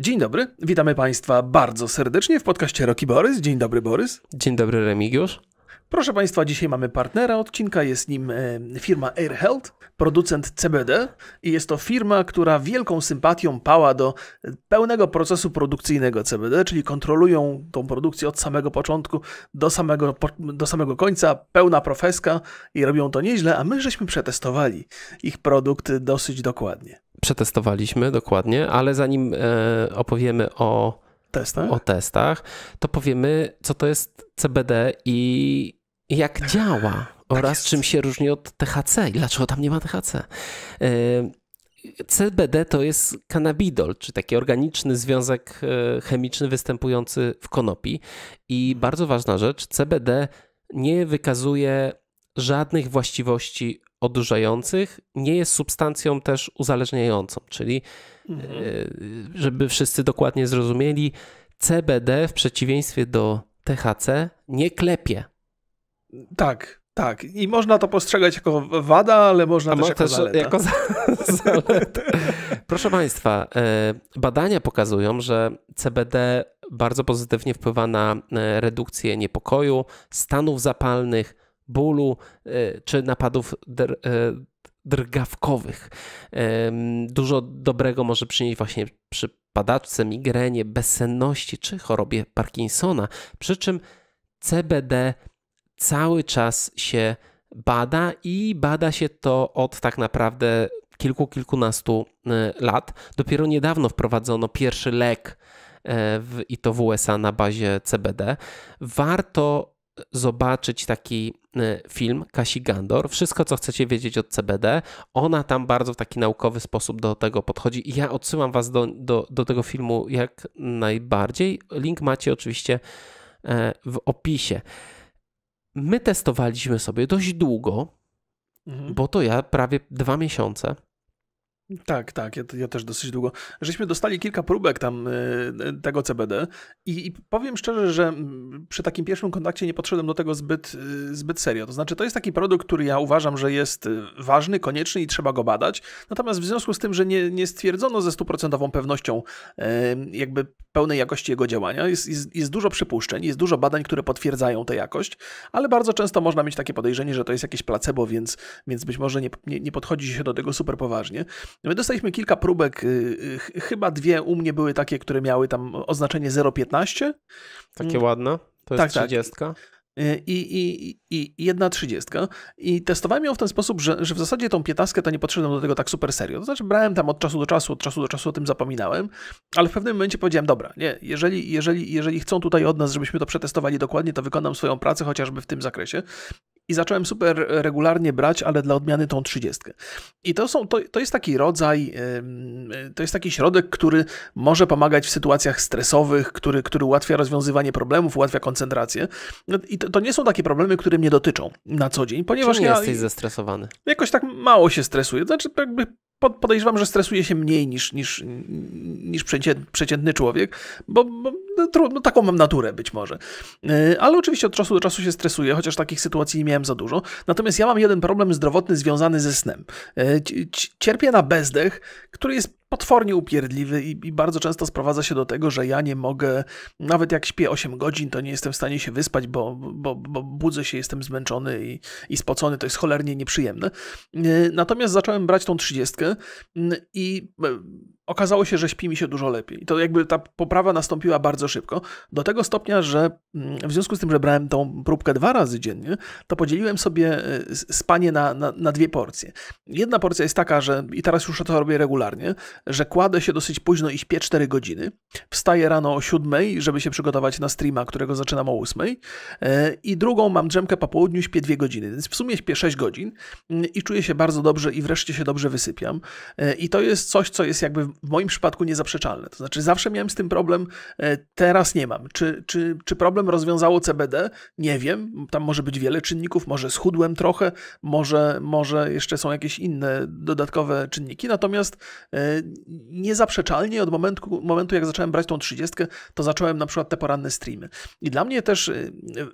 Dzień dobry, witamy Państwa bardzo serdecznie w podcaście Roki Borys. Dzień dobry, Borys. Dzień dobry, Remigiusz. Proszę Państwa, dzisiaj mamy partnera odcinka, jest nim e, firma Air Health, producent CBD i jest to firma, która wielką sympatią pała do e, pełnego procesu produkcyjnego CBD, czyli kontrolują tą produkcję od samego początku do samego, do samego końca, pełna profeska i robią to nieźle, a my żeśmy przetestowali ich produkt dosyć dokładnie przetestowaliśmy dokładnie, ale zanim e, opowiemy o testach? o testach, to powiemy, co to jest CBD i jak tak. działa tak oraz czym się różni od THC i dlaczego tam nie ma THC. E, CBD to jest kanabidol, czy taki organiczny związek e, chemiczny występujący w konopi. I mhm. bardzo ważna rzecz, CBD nie wykazuje żadnych właściwości odurzających nie jest substancją też uzależniającą, czyli mhm. e, żeby wszyscy dokładnie zrozumieli, CBD w przeciwieństwie do THC nie klepie. Tak, tak. I można to postrzegać jako wada, ale można A też, jako, też zaleta. jako zaleta. Proszę Państwa, e, badania pokazują, że CBD bardzo pozytywnie wpływa na e, redukcję niepokoju, stanów zapalnych, bólu e, czy napadów dr, e, drgawkowych. E, dużo dobrego może przynieść właśnie przy padaczce, migrenie, bezsenności czy chorobie Parkinsona. Przy czym CBD cały czas się bada i bada się to od tak naprawdę kilku, kilkunastu lat. Dopiero niedawno wprowadzono pierwszy lek w, i to w USA na bazie CBD. Warto zobaczyć taki y, film Kasi Gandor. Wszystko, co chcecie wiedzieć od CBD. Ona tam bardzo w taki naukowy sposób do tego podchodzi. I ja odsyłam Was do, do, do tego filmu jak najbardziej. Link macie oczywiście e, w opisie. My testowaliśmy sobie dość długo, mhm. bo to ja prawie dwa miesiące tak, tak, ja, ja, też dosyć długo. Żeśmy dostali kilka próbek tam y, y tego CBD i, i, powiem szczerze, że mm, przy takim pierwszym kontakcie nie podszedłem do tego zbyt, y, zbyt serio. To znaczy, to jest taki produkt, który ja uważam, że jest y, ważny, konieczny i trzeba go badać. Natomiast w związku z tym, że nie, nie stwierdzono ze stuprocentową pewnością y, jakby pełnej jakości jego działania, jest, jest, jest dużo przypuszczeń, jest dużo badań, które potwierdzają tę jakość, ale bardzo często można mieć takie podejrzenie, że to jest jakieś placebo, więc, więc być może nie, nie, nie podchodzi się do tego super poważnie. My dostaliśmy kilka próbek, y, y, chyba dwie u mnie były takie, które miały tam oznaczenie 0,15. Takie mm. ładne, to jest tak, 30. Tak. Y, I, i, i jedna trzydziestka. I testowałem ją w ten sposób, że, że w zasadzie tą piętnastkę to nie potrzebuję do tego tak super serio. To znaczy brałem tam od czasu do czasu, od czasu do czasu o tym zapominałem, ale w pewnym momencie powiedziałem, dobra, nie, jeżeli, jeżeli, jeżeli chcą tutaj od nas, żebyśmy to przetestowali dokładnie, to wykonam swoją pracę chociażby w tym zakresie i zacząłem super regularnie brać, ale dla odmiany tą trzydziestkę. I to, są, to, to jest taki rodzaj, to jest taki środek, który może pomagać w sytuacjach stresowych, który, który ułatwia rozwiązywanie problemów, ułatwia koncentrację. No I to, to nie są takie problemy, które mnie dotyczą na co dzień, ponieważ Czym ja jesteś zestresowany. Jakoś tak mało się stresuję. Znaczy, jakby podejrzewam, że stresuje się mniej niż, niż, niż przeciętny człowiek, bo, bo no, no, taką mam naturę być może. E, ale oczywiście od czasu do czasu się stresuję, chociaż takich sytuacji nie miałem za dużo. Natomiast ja mam jeden problem zdrowotny związany ze snem. E, cierpię na bezdech, który jest potwornie upierdliwy i, i, bardzo często sprowadza się do tego, że ja nie mogę, nawet jak śpię 8 godzin, to nie jestem w stanie się wyspać, bo, bo, bo budzę się, jestem zmęczony i, i spocony, to jest cholernie nieprzyjemne. E, natomiast zacząłem brać tą trzydziestkę. I okazało się, że śpi mi się dużo lepiej. I to jakby ta poprawa nastąpiła bardzo szybko, do tego stopnia, że mm, w związku z tym, że brałem tą próbkę dwa razy dziennie, to podzieliłem sobie e, spanie na, na, na dwie porcje. Jedna porcja jest taka, że i teraz już to robię regularnie, że kładę się dosyć późno i śpię 4 godziny, wstaję rano o 7, żeby się przygotować na streama, którego zaczynam o 8 e, i drugą mam drzemkę po południu, śpię 2 godziny, więc w sumie śpię 6 godzin mm, i czuję się bardzo dobrze i wreszcie się dobrze wysypiam. E, I to jest coś, co jest jakby w moim przypadku niezaprzeczalne. To znaczy, zawsze miałem z tym problem, e, teraz nie mam. Czy, czy, czy problem rozwiązało CBD? Nie wiem. Tam może być wiele czynników, może schudłem trochę, może, może jeszcze są jakieś inne dodatkowe czynniki. Natomiast e, niezaprzeczalnie od momentu, momentu, jak zacząłem brać tą trzydziestkę, to zacząłem na przykład te poranne streamy. I dla mnie też e,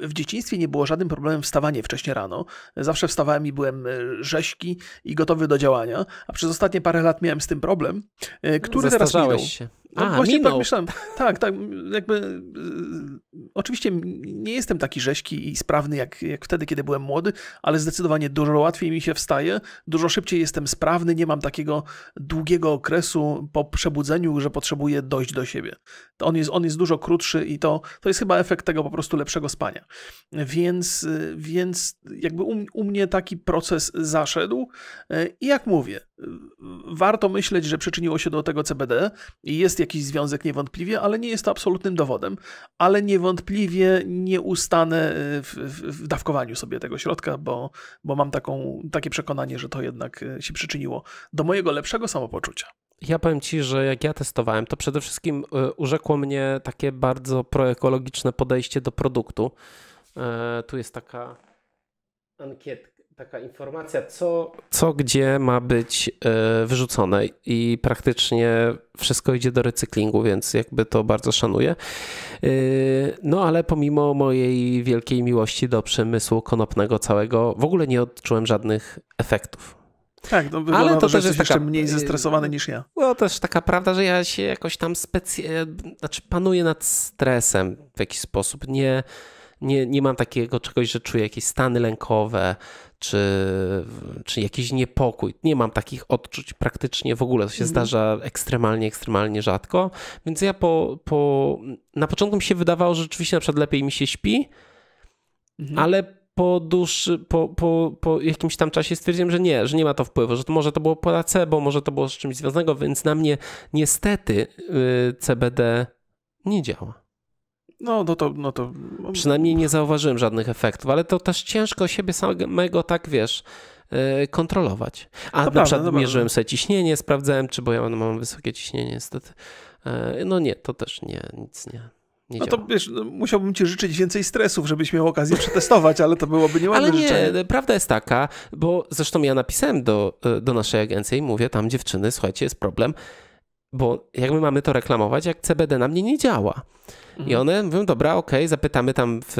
w dzieciństwie nie było żadnym problemem wstawanie wcześniej rano. Zawsze wstawałem i byłem rześki i gotowy do działania, a przez ostatnie parę lat miałem z tym problem, E, Który teraz minął? się. No A, właśnie tak minął. tak myślałem. Tak, tak, jakby y, oczywiście nie jestem taki rzeźki i sprawny jak, jak wtedy, kiedy byłem młody, ale zdecydowanie dużo łatwiej mi się wstaje, dużo szybciej jestem sprawny, nie mam takiego długiego okresu po przebudzeniu, że potrzebuję dojść do siebie. On jest, on jest dużo krótszy i to, to jest chyba efekt tego po prostu lepszego spania. Więc, y, więc jakby u, u mnie taki proces zaszedł y, i jak mówię, y, warto myśleć, że przyczyniło się do tego CBD i jest jakiś związek niewątpliwie, ale nie jest to absolutnym dowodem, ale niewątpliwie nie ustanę e, w, w, w dawkowaniu sobie tego środka, bo, bo mam taką, takie przekonanie, że to jednak e, się przyczyniło do mojego lepszego samopoczucia. Ja powiem ci, że jak ja testowałem, to przede wszystkim e, urzekło mnie takie bardzo proekologiczne podejście do produktu. Tu jest taka ankietka taka informacja, co, co gdzie ma być e, wyrzucone i praktycznie wszystko idzie do recyklingu, więc jakby to bardzo szanuję. E, no ale pomimo mojej wielkiej miłości do przemysłu konopnego całego, w ogóle nie odczułem żadnych efektów. Tak, no wygląda, ale to też jest taka, jeszcze mniej e, zestresowany niż ja. No też taka prawda, że ja się jakoś tam specjalnie, znaczy panuję nad stresem w jakiś sposób. Nie, nie, nie mam takiego czegoś, że czuję jakieś stany lękowe, czy, czy jakiś niepokój. Nie mam takich odczuć praktycznie w ogóle. To się mhm. zdarza ekstremalnie, ekstremalnie rzadko. Więc ja po, po. Na początku mi się wydawało, że rzeczywiście na przykład lepiej mi się śpi, mhm. ale. Po, dłuższy, po, po, po jakimś tam czasie stwierdziłem, że nie, że nie ma to wpływu, że to może to było placebo, może to było z czymś związanego, więc na mnie niestety y, CBD nie działa. No, no to, no to. Przynajmniej nie zauważyłem żadnych efektów, ale to też ciężko siebie samego tak wiesz e, kontrolować. A no na przykład no mierzyłem sobie ciśnienie, sprawdzałem, czy bo ja mam wysokie ciśnienie niestety. E, no nie, to też nie, nic nie. nie no działa. to wiesz, no, musiałbym ci życzyć więcej stresów, żebyś miał okazję przetestować, ale to byłoby nieładne Ale nie, życzenie. E, prawda jest taka, bo zresztą ja napisałem do, do naszej agencji i mówię tam dziewczyny, słuchajcie, jest problem bo jak my mamy to reklamować, jak CBD na mnie nie działa. Mhm. I one mówią, dobra, okej, okay, zapytamy tam w,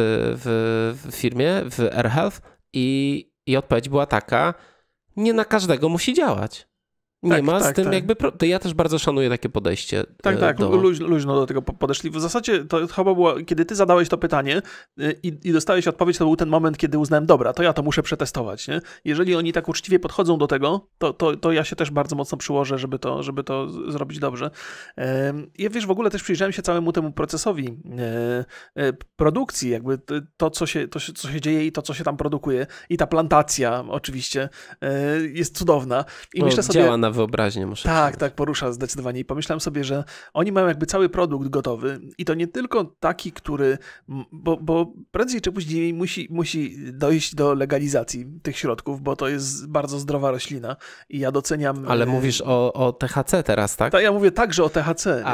w, w firmie, w AirHealth i, i odpowiedź była taka, nie na każdego musi działać. Nie tak, ma, z tak, tym tak. jakby. To ja też bardzo szanuję takie podejście. E, tak, tak, do... luźno, luźno do tego podeszli. W zasadzie to chyba było, kiedy ty zadałeś to pytanie e, i, i, dostałeś odpowiedź, to był ten moment, kiedy uznałem, dobra, to ja to muszę przetestować. Nie? Jeżeli oni tak uczciwie podchodzą do tego, to, to, to ja się też bardzo mocno przyłożę, żeby to, żeby to zrobić dobrze. Ja wiesz, w ogóle też przyjrzałem się całemu temu procesowi e, produkcji, jakby to, co się, to, co się dzieje i to, co się tam produkuje. I ta plantacja oczywiście jest cudowna. I no, myślę sobie. Działa na wyobraźnię, muszę Tak, powiedzieć. tak, porusza zdecydowanie. I pomyślałem sobie, że oni mają jakby cały produkt gotowy i to nie tylko taki, który, bo, bo prędzej czy później musi, musi dojść do legalizacji tych środków, bo to jest bardzo zdrowa roślina i ja doceniam. Ale y, mówisz o, o THC teraz, tak? Ta, ja mówię także o THC.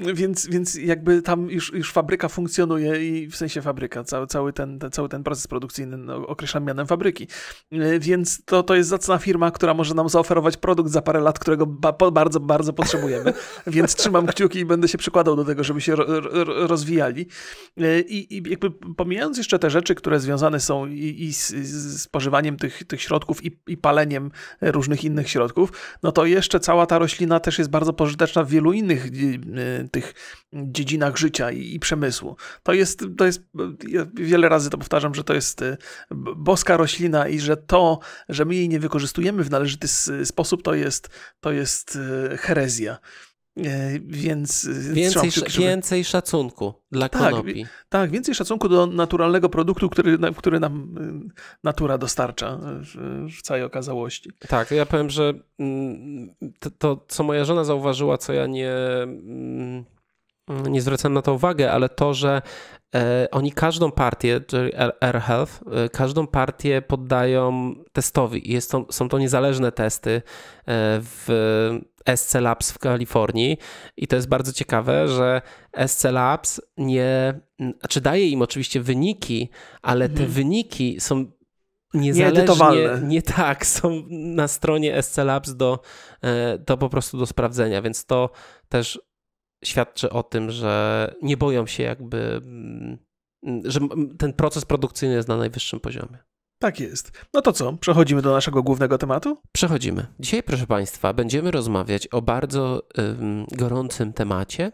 Więc, więc jakby tam już, już fabryka funkcjonuje i w sensie fabryka, cały, cały, ten, ten cały ten proces produkcyjny no, określam mianem fabryki. E, więc to, to jest zacna firma, która może nam zaoferować produkt za parę lat, którego ba bardzo, bardzo potrzebujemy. Więc trzymam kciuki i będę się przykładał do tego, żeby się rozwijali. E, I, I, jakby pomijając jeszcze te rzeczy, które związane są i, i z, z spożywaniem tych, tych środków i, i paleniem różnych innych środków, no to jeszcze cała ta roślina też jest bardzo pożyteczna w wielu innych e, tych dziedzinach życia i, i, przemysłu. To jest, to jest, ja wiele razy to powtarzam, że to jest y, boska roślina i że to, że my jej nie wykorzystujemy w należyty sposób, to jest, to jest y, herezja. E, więc e, więcej, sz więcej szacunku dla tak, konopi. Tak, więcej szacunku do naturalnego produktu, który, który nam y, natura dostarcza w całej okazałości. Tak, ja powiem, że mm, to, to co moja żona zauważyła, co ja nie, mm, nie zwracam na to uwagę, ale to, że e, oni każdą partię, czyli Air Health, każdą partię poddają testowi. Jest to, są to niezależne testy w SC Labs w Kalifornii i to jest bardzo ciekawe, że SC Labs nie, znaczy daje im oczywiście wyniki, ale mhm. te wyniki są niezależnie, nie tak, są na stronie SC Labs do, do e, po prostu do sprawdzenia, więc to też świadczy o tym, że nie boją się jakby, mm, że ten proces produkcyjny jest na najwyższym poziomie. Tak jest. No to co, przechodzimy do naszego głównego tematu? Przechodzimy. Dzisiaj, proszę Państwa, będziemy rozmawiać o bardzo ym, gorącym temacie,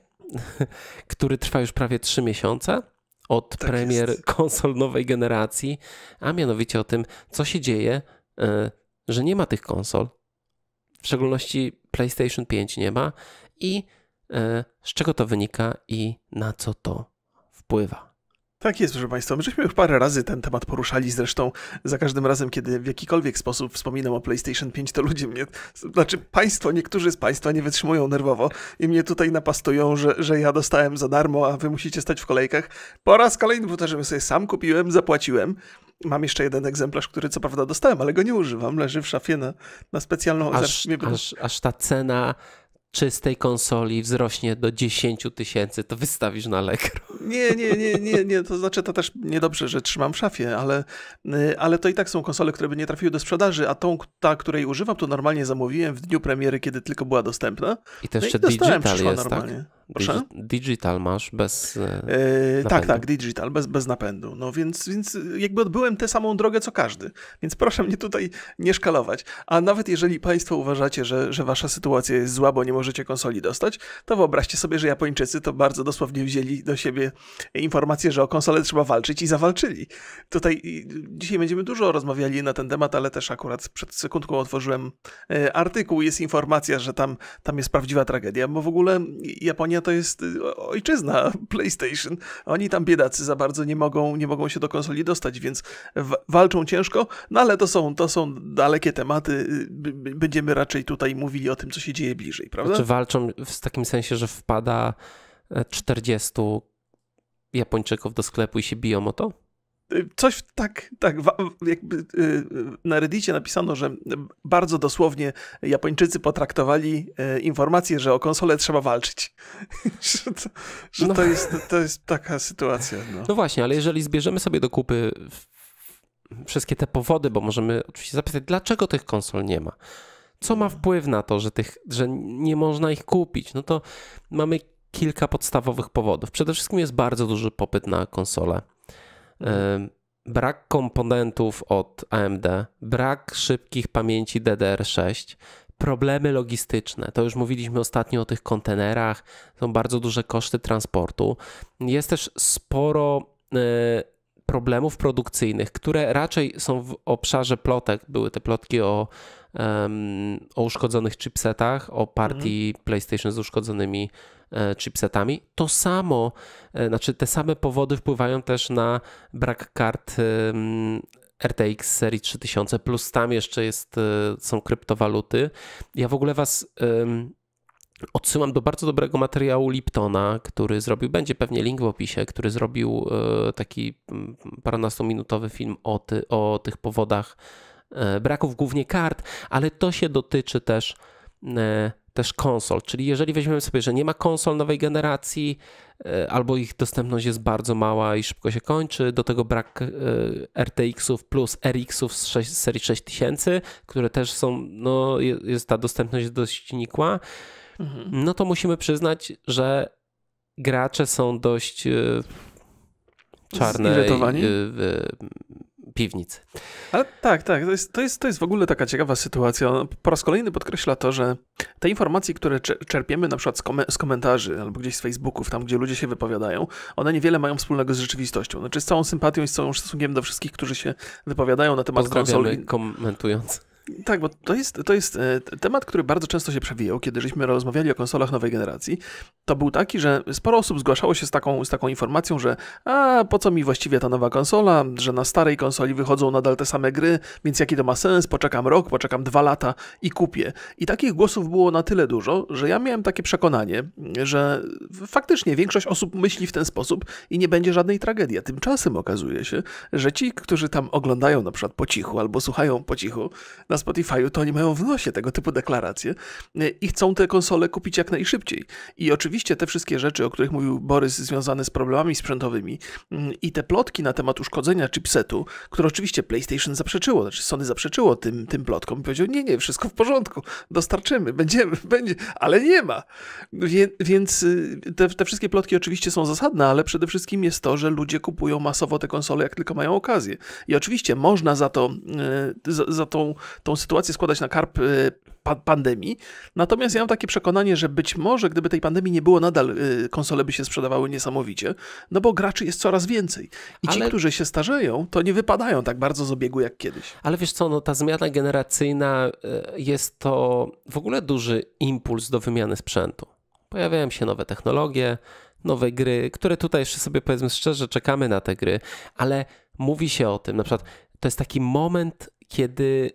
który trwa już prawie trzy miesiące od tak premier jest. konsol nowej generacji, a mianowicie o tym, co się dzieje, y, że nie ma tych konsol. W szczególności PlayStation 5 nie ma i y, z czego to wynika i na co to wpływa. Tak jest, proszę Państwa. My żeśmy już parę razy ten temat poruszali, zresztą za każdym razem, kiedy w jakikolwiek sposób wspominam o PlayStation 5, to ludzie mnie, znaczy Państwo, niektórzy z Państwa nie wytrzymują nerwowo i mnie tutaj napastują, że, że ja dostałem za darmo, a Wy musicie stać w kolejkach. Po raz kolejny powtarzam, ja sobie sam kupiłem, zapłaciłem. Mam jeszcze jeden egzemplarz, który co prawda dostałem, ale go nie używam. Leży w szafie na, na specjalną... Aż, aż, aż ta cena czystej konsoli wzrośnie do 10 tysięcy, to wystawisz na lekro. Nie, nie, nie, nie, nie, to znaczy to też niedobrze, że trzymam w szafie, ale, y, ale to i tak są konsole, które by nie trafiły do sprzedaży, a tą, ta, której używam, to normalnie zamówiłem w dniu premiery, kiedy tylko była dostępna. I też no jeszcze i digital jest, tak? normalnie. Tak? Proszę? Digital masz bez. Yy, tak, tak, digital, bez, bez napędu. No więc, więc jakby odbyłem tę samą drogę co każdy. Więc proszę mnie tutaj nie szkalować. A nawet jeżeli Państwo uważacie, że, że wasza sytuacja jest zła, bo nie możecie konsoli dostać, to wyobraźcie sobie, że Japończycy to bardzo dosłownie wzięli do siebie informację, że o konsolę trzeba walczyć i zawalczyli. Tutaj dzisiaj będziemy dużo rozmawiali na ten temat, ale też akurat przed sekundką otworzyłem e, artykuł. Jest informacja, że tam, tam jest prawdziwa tragedia, bo w ogóle Japonia to jest y, ojczyzna PlayStation. Oni tam biedacy za bardzo nie mogą, nie mogą się do konsoli dostać, więc walczą ciężko, no ale to są, to są dalekie tematy. Y, będziemy raczej tutaj mówili o tym, co się dzieje bliżej, prawda? Znaczy walczą w takim sensie, że wpada 40 e, Japończyków do sklepu i się biją o to? Coś tak, tak jakby y, y, na Reddicie napisano, że bardzo dosłownie Japończycy potraktowali y, informację, że o konsolę trzeba walczyć. że, to, że no. to, jest, to jest taka sytuacja. No. no właśnie, ale jeżeli zbierzemy sobie do kupy wszystkie te powody, bo możemy oczywiście zapytać, dlaczego tych konsol nie ma? Co ma mm. wpływ na to, że, tych, że nie można ich kupić? No to mamy kilka podstawowych powodów. Przede wszystkim jest bardzo duży popyt na konsole Brak komponentów od AMD, brak szybkich pamięci DDR6, problemy logistyczne. To już mówiliśmy ostatnio o tych kontenerach, są bardzo duże koszty transportu. Jest też sporo e, problemów produkcyjnych, które raczej są w obszarze plotek, były te plotki o um, o uszkodzonych chipsetach, o partii mhm. PlayStation z uszkodzonymi e, chipsetami. To samo, e, znaczy te same powody wpływają też na brak kart RTX serii 3000, plus tam jeszcze jest, e, są kryptowaluty. Ja w ogóle was um, odsyłam do bardzo dobrego materiału Liptona, który zrobił, będzie pewnie link w opisie, który zrobił taki paranastominutowy film o, ty, o tych powodach E, braków głównie kart, ale to się dotyczy też, e, też konsol. Czyli jeżeli weźmiemy sobie, że nie ma konsol nowej generacji, e, albo ich dostępność jest bardzo mała i szybko się kończy, do tego brak RTX-ów plus RX-ów z, z serii 6000, które też są, no jest ta dostępność dość nikła, mhm. no to musimy przyznać, że gracze są dość czarne. Zirytowani? piwnicy. Ale tak, tak. To jest, to, jest, to jest w ogóle taka ciekawa sytuacja. Po raz kolejny podkreśla to, że te informacje, które czerpiemy na przykład z, kom z komentarzy albo gdzieś z Facebooków, tam gdzie ludzie się wypowiadają, one niewiele mają wspólnego z rzeczywistością. Znaczy z całą sympatią i z całym szacunkiem do wszystkich, którzy się wypowiadają na temat konsol. komentując. Tak, bo to jest, to jest e, temat, który bardzo często się przewijał, kiedy żeśmy rozmawiali o konsolach nowej generacji. To był taki, że sporo osób zgłaszało się z taką, z taką informacją, że a po co mi właściwie ta nowa konsola, że na starej konsoli wychodzą nadal te same gry, więc jaki to ma sens, poczekam rok, poczekam dwa lata i kupię. I takich głosów było na tyle dużo, że ja miałem takie przekonanie, że faktycznie większość osób myśli w ten sposób i nie będzie żadnej tragedii. Tymczasem okazuje się, że ci, którzy tam oglądają na przykład po cichu albo słuchają po cichu, na Spotify'u, to oni mają w nosie tego typu deklaracje e, i chcą te konsole kupić jak najszybciej. I oczywiście te wszystkie rzeczy, o których mówił Borys, związane z problemami sprzętowymi mm, i te plotki na temat uszkodzenia chipsetu, które oczywiście PlayStation zaprzeczyło, znaczy Sony zaprzeczyło tym, tym plotkom i powiedział, nie, nie, wszystko w porządku, dostarczymy, będziemy, będzie, ale nie ma. No wie, więc y, te, te wszystkie plotki oczywiście są zasadne, ale przede wszystkim jest to, że ludzie kupują masowo te konsole, jak tylko mają okazję. I oczywiście można za to, e, za, za tą tą sytuację składać na karp y, pandemii. Natomiast ja mam takie przekonanie, że być może gdyby tej pandemii nie było, nadal y, konsole by się sprzedawały niesamowicie, no bo graczy jest coraz więcej. I Ale... ci, którzy się starzeją, to nie wypadają tak bardzo z obiegu jak kiedyś. Ale wiesz co, no ta zmiana generacyjna y, jest to w ogóle duży impuls do wymiany sprzętu. Pojawiają się nowe technologie, nowe gry, które tutaj jeszcze sobie powiedzmy szczerze, czekamy na te gry, ale mówi się o tym. Na przykład to jest taki moment, kiedy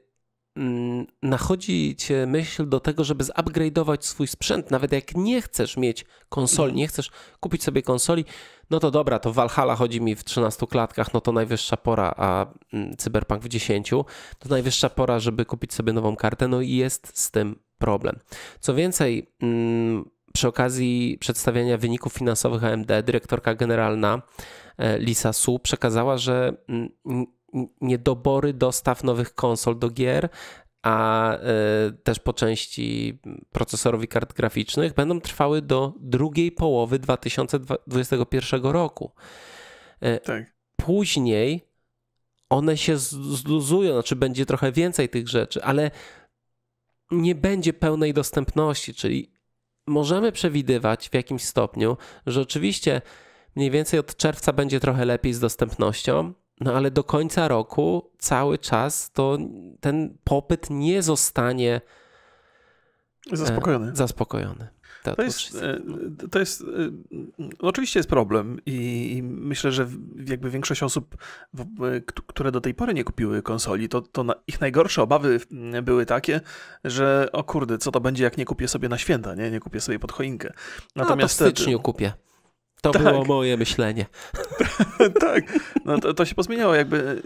Mm, nachodzi cię myśl do tego, żeby zupgrade'ować swój sprzęt, nawet jak nie chcesz mieć konsoli, mhm. nie chcesz kupić sobie konsoli, no to dobra, to Valhalla chodzi mi w 13 klatkach, no to najwyższa pora, a mm, Cyberpunk w 10, to najwyższa pora, żeby kupić sobie nową kartę, no i jest z tym problem. Co więcej, mm, przy okazji przedstawiania wyników finansowych AMD, dyrektorka generalna e, Lisa Su przekazała, że niedobory dostaw nowych konsol do gier, a e, też po części procesorów i kart graficznych będą trwały do drugiej połowy 2021 roku. E, tak. Później one się zluzują, znaczy będzie trochę więcej tych rzeczy, ale nie będzie pełnej dostępności, czyli możemy przewidywać w jakimś stopniu, że oczywiście mniej więcej od czerwca będzie trochę lepiej z dostępnością, no ale do końca roku cały czas to ten popyt nie zostanie e, zaspokojony. zaspokojony. To, jest, to jest, e, e, oczywiście jest problem i myślę, że jakby większość osób, które do tej pory nie kupiły konsoli, to, to ich najgorsze obawy były takie, że o kurde, co to będzie jak nie kupię sobie na święta, nie, nie kupię sobie pod choinkę. Natomiast no, to w styczniu kupię. To tak. było moje myślenie. tak, no to, to, się pozmieniało. Jakby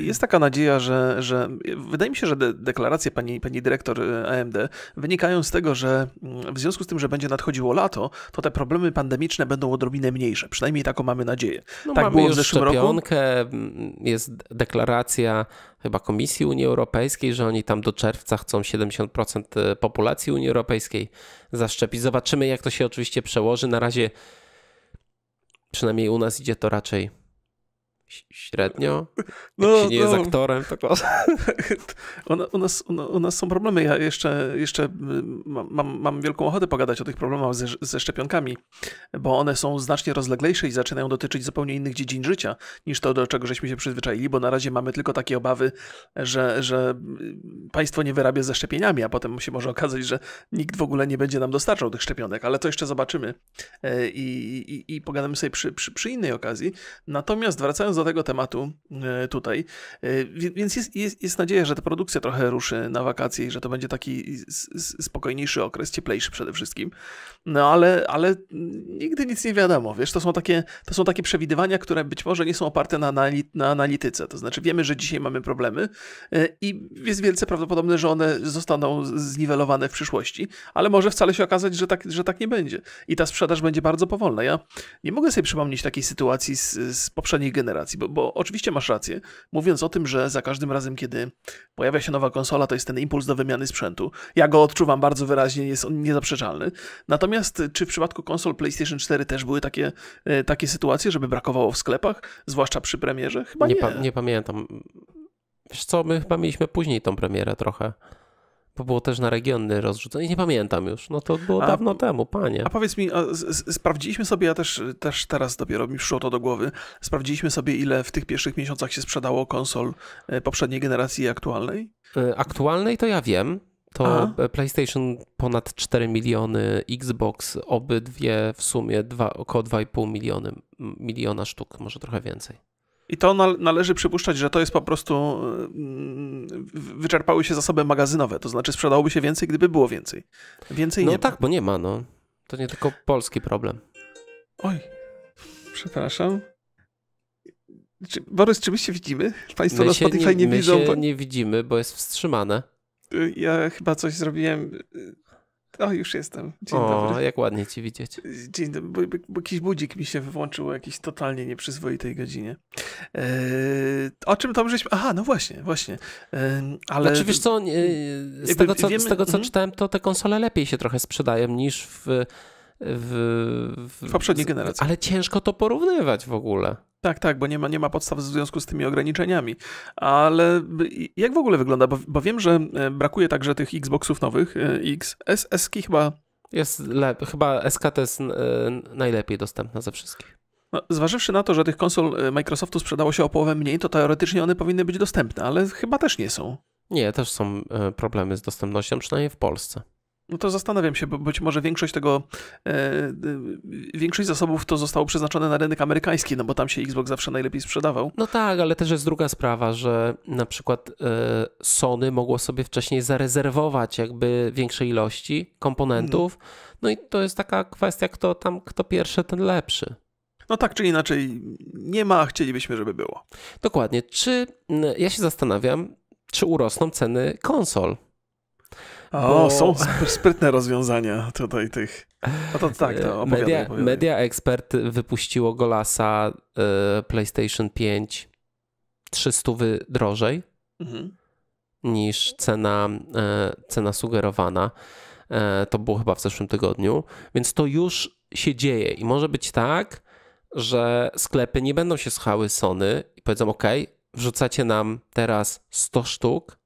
jest taka nadzieja, że, że wydaje mi się, że de deklaracje pani, pani dyrektor e, AMD wynikają z tego, że w związku z tym, że będzie nadchodziło lato, to te problemy pandemiczne będą odrobinę mniejsze. Przynajmniej taką mamy nadzieję. No, tak mamy było już w zeszłym roku. Jest deklaracja chyba Komisji Unii Europejskiej, że oni tam do czerwca chcą 70% e, populacji Unii Europejskiej zaszczepić. Zobaczymy, jak to się oczywiście przełoży. Na razie Przynajmniej u nas idzie to raczej średnio. Jak no, się nie no. jest aktorem, to kosmos. u, nas, u nas są problemy. Ja jeszcze, jeszcze y, mam, mam wielką ochotę pogadać o tych problemach ze, ze, szczepionkami, bo one są znacznie rozleglejsze i zaczynają dotyczyć zupełnie innych dziedzin życia niż to, do czego żeśmy się przyzwyczaili, bo na razie mamy tylko takie obawy, że, że y, państwo nie wyrabia ze szczepieniami, a potem się może okazać, że nikt w ogóle nie będzie nam dostarczał tych szczepionek, ale to jeszcze zobaczymy y, i, i, i pogadamy sobie przy, przy, przy innej okazji. Natomiast wracając do tego tematu e, tutaj. E, więc jest, jest, jest nadzieja, że ta produkcja trochę ruszy na wakacje i że to będzie taki spokojniejszy okres, cieplejszy przede wszystkim. No ale, ale nigdy nic nie wiadomo, wiesz, to są takie, to są takie przewidywania, które być może nie są oparte na, na analityce. To znaczy wiemy, że dzisiaj mamy problemy e, i jest wielce prawdopodobne, że one zostaną zniwelowane w przyszłości, ale może wcale się okazać, że tak, że tak nie będzie. I ta sprzedaż będzie bardzo powolna. Ja nie mogę sobie przypomnieć takiej sytuacji z, z poprzedniej generacji bo, bo oczywiście masz rację, mówiąc o tym, że za każdym razem, kiedy pojawia się nowa konsola, to jest ten impuls do wymiany sprzętu. Ja go odczuwam bardzo wyraźnie, jest on niezaprzeczalny. Natomiast y, czy w przypadku konsol PlayStation 4 też były takie, y, takie sytuacje, żeby brakowało w sklepach, zwłaszcza przy premierze? Chyba nie. Nie, pa nie pamiętam. Wiesz co, my chyba mieliśmy później tą premierę trochę. Bo było też na regiony rozrzucone. Nie pamiętam już. No to było a, dawno temu, panie. A powiedz mi, a z, sprawdziliśmy sobie, ja też, też teraz dopiero mi przyszło to do głowy, sprawdziliśmy sobie, ile w tych pierwszych miesiącach się sprzedało konsol e, poprzedniej generacji i aktualnej? E, aktualnej to ja wiem. To Aha. E, PlayStation ponad 4 miliony, Xbox obydwie w sumie dwa, około 2,5 miliona sztuk, może trochę więcej. I to należy przypuszczać, że to jest po prostu. Yy, wyczerpały się zasoby magazynowe, to znaczy sprzedałoby się więcej, gdyby było więcej. Więcej no nie. No tak, bo nie ma, no. To nie tylko polski problem. Oj, przepraszam. Czy, Borys, czy my się widzimy? Państwo my na Spotify nie, nie widzą. Się bo... nie widzimy, bo jest wstrzymane. Y, ja chyba coś zrobiłem y, o, no, już jestem. Dzień o, dobry. jak ładnie cię widzieć. Dzień dobry, bo, bo, jakiś budzik mi się wyłączył o jakiejś totalnie nieprzyzwoitej godzinie. Eee, o czym tam żeśmy... Aha, no właśnie, właśnie. Eee, ale... Znaczy wiesz co, z tego co, wiemy... z tego co mhm. czytałem, to te konsole lepiej się trochę sprzedają niż w... W, w, w poprzedniej generacji. Ale ciężko to porównywać w ogóle. Tak, tak, bo nie ma, nie ma podstaw w związku z tymi ograniczeniami. Ale jak w ogóle wygląda? Bo, bo wiem, że e, brakuje także tych Xboxów nowych, e, X. ss chyba... Jest lep, chyba SK to jest e, najlepiej dostępna ze wszystkich. No, zważywszy na to, że tych konsol Microsoftu sprzedało się o połowę mniej, to teoretycznie one powinny być dostępne, ale chyba też nie są. Nie, też są problemy z dostępnością, przynajmniej w Polsce. No to zastanawiam się, bo być może większość tego, e, e, większość zasobów to zostało przeznaczone na rynek amerykański, no bo tam się Xbox zawsze najlepiej sprzedawał. No tak, ale też jest druga sprawa, że na przykład e, Sony mogło sobie wcześniej zarezerwować jakby większe ilości komponentów, no, no i to jest taka kwestia, kto tam, kto pierwszy, ten lepszy. No tak czy inaczej, nie ma, chcielibyśmy, żeby było. Dokładnie. Czy, ja się zastanawiam, czy urosną ceny konsol? O, są sprytne rozwiązania tutaj tych. No to tak, to opowiadaj, Media, opowiadaj. Media Expert wypuściło Golasa y, PlayStation 5 300 drożej mhm. niż cena, y, cena sugerowana. Y, to było chyba w zeszłym tygodniu, więc to już się dzieje i może być tak, że sklepy nie będą się schały Sony i powiedzą: OK, wrzucacie nam teraz 100 sztuk.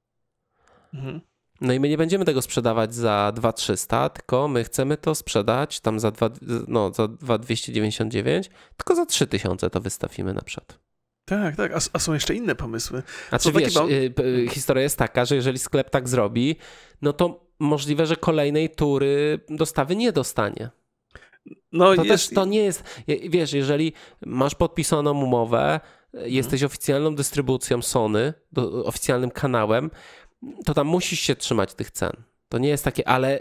Mhm no i my nie będziemy tego sprzedawać za 2300, tylko my chcemy to sprzedać tam za, 2, no, za 2299, tylko za 3000 to wystawimy na przykład. Tak, tak, a, a, są jeszcze inne pomysły. A czy wiesz, y, y, historia jest taka, że jeżeli sklep tak zrobi, no to możliwe, że kolejnej tury dostawy nie dostanie. No to jest... też to nie jest, wiesz, jeżeli masz podpisaną umowę, y, jesteś hmm. oficjalną dystrybucją Sony, do, oficjalnym kanałem, to tam musisz się trzymać tych cen. To nie jest takie, ale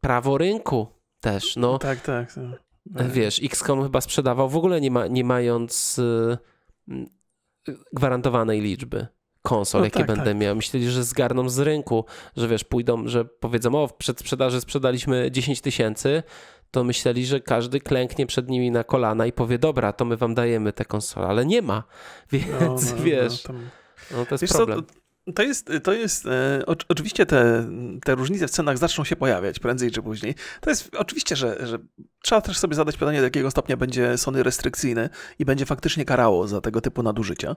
prawo rynku też, no. Tak, tak. tak. No. Wiesz, XCOM chyba sprzedawał w ogóle nie, ma, nie mając y, gwarantowanej liczby konsol, no jakie tak, będę tak. miał. Myśleli, że zgarną z rynku, że wiesz, pójdą, że powiedzą, o, w przedsprzedaży sprzedaliśmy 10 tysięcy, to myśleli, że każdy klęknie przed nimi na kolana i powie, dobra, to my wam dajemy te konsole, ale nie ma, więc no, no, no wiesz, no, to jest wiesz problem. Co, to jest, to jest e, o, oczywiście te, te różnice w cenach zaczną się pojawiać prędzej czy później. To jest oczywiście, że, że trzeba też sobie zadać pytanie, do jakiego stopnia będzie Sony restrykcyjny i będzie faktycznie karało za tego typu nadużycia.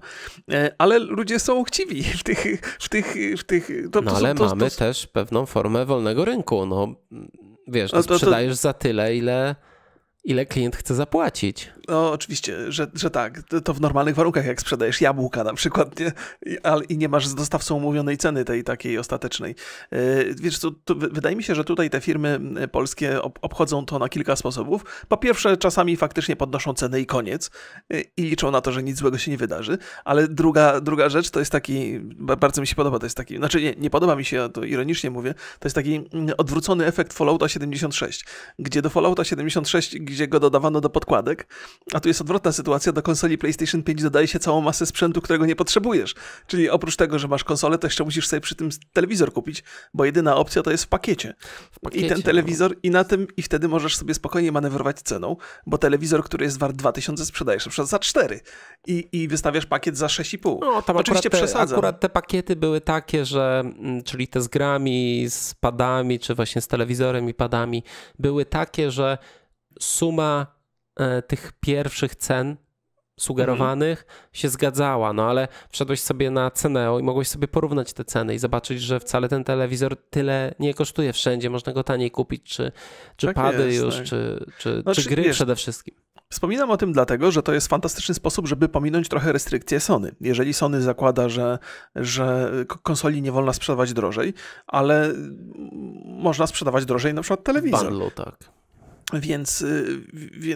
E, ale ludzie są chciwi w tych... W tych, w tych to, no to, ale to, mamy też pewną formę wolnego rynku. No, wiesz, no, no sprzedajesz za tyle, ile, ile klient chce zapłacić. No oczywiście, że, że tak. To w normalnych warunkach, jak sprzedajesz jabłka na przykład nie? I, ale, i nie masz z dostawcą umówionej ceny tej takiej ostatecznej. Yy, wiesz wydaje mi się, że tutaj te firmy polskie ob obchodzą to na kilka sposobów. Po pierwsze, czasami faktycznie podnoszą ceny i koniec yy, i liczą na to, że nic złego się nie wydarzy, ale druga, druga rzecz to jest taki, bardzo mi się podoba, to jest taki, znaczy nie, nie podoba mi się, ja to ironicznie mówię, to jest taki mm, odwrócony efekt Fallouta 76, gdzie do Fallouta 76, gdzie go dodawano do podkładek, a tu jest odwrotna sytuacja, do konsoli PlayStation 5 dodaje się całą masę sprzętu, którego nie potrzebujesz. Czyli oprócz tego, że masz konsolę, to jeszcze musisz sobie przy tym telewizor kupić, bo jedyna opcja to jest w pakiecie. W pakiecie I ten no. telewizor, no. i na tym, i wtedy możesz sobie spokojnie manewrować ceną, bo telewizor, który jest wart 2000, sprzedajesz na za 4 i, i wystawiasz pakiet za 6,5. No, tam Oczywiście akurat te, Akurat te pakiety były takie, że, mm, czyli te z grami, z padami, czy właśnie z telewizorem i padami, były takie, że suma E, tych pierwszych cen sugerowanych mhm. się zgadzała, no ale wszedłeś sobie na Ceneo i mogłeś sobie porównać te ceny i zobaczyć, że wcale ten telewizor tyle nie kosztuje wszędzie, można go taniej kupić, czy, czy tak pady jest, już, tak. czy, czy, znaczy, czy gry wiesz, przede wszystkim. Wspominam o tym dlatego, że to jest fantastyczny sposób, żeby pominąć trochę restrykcje Sony. Jeżeli Sony zakłada, że, że konsoli nie wolno sprzedawać drożej, ale można sprzedawać drożej na przykład telewizor. Bundle, tak. Więc, y,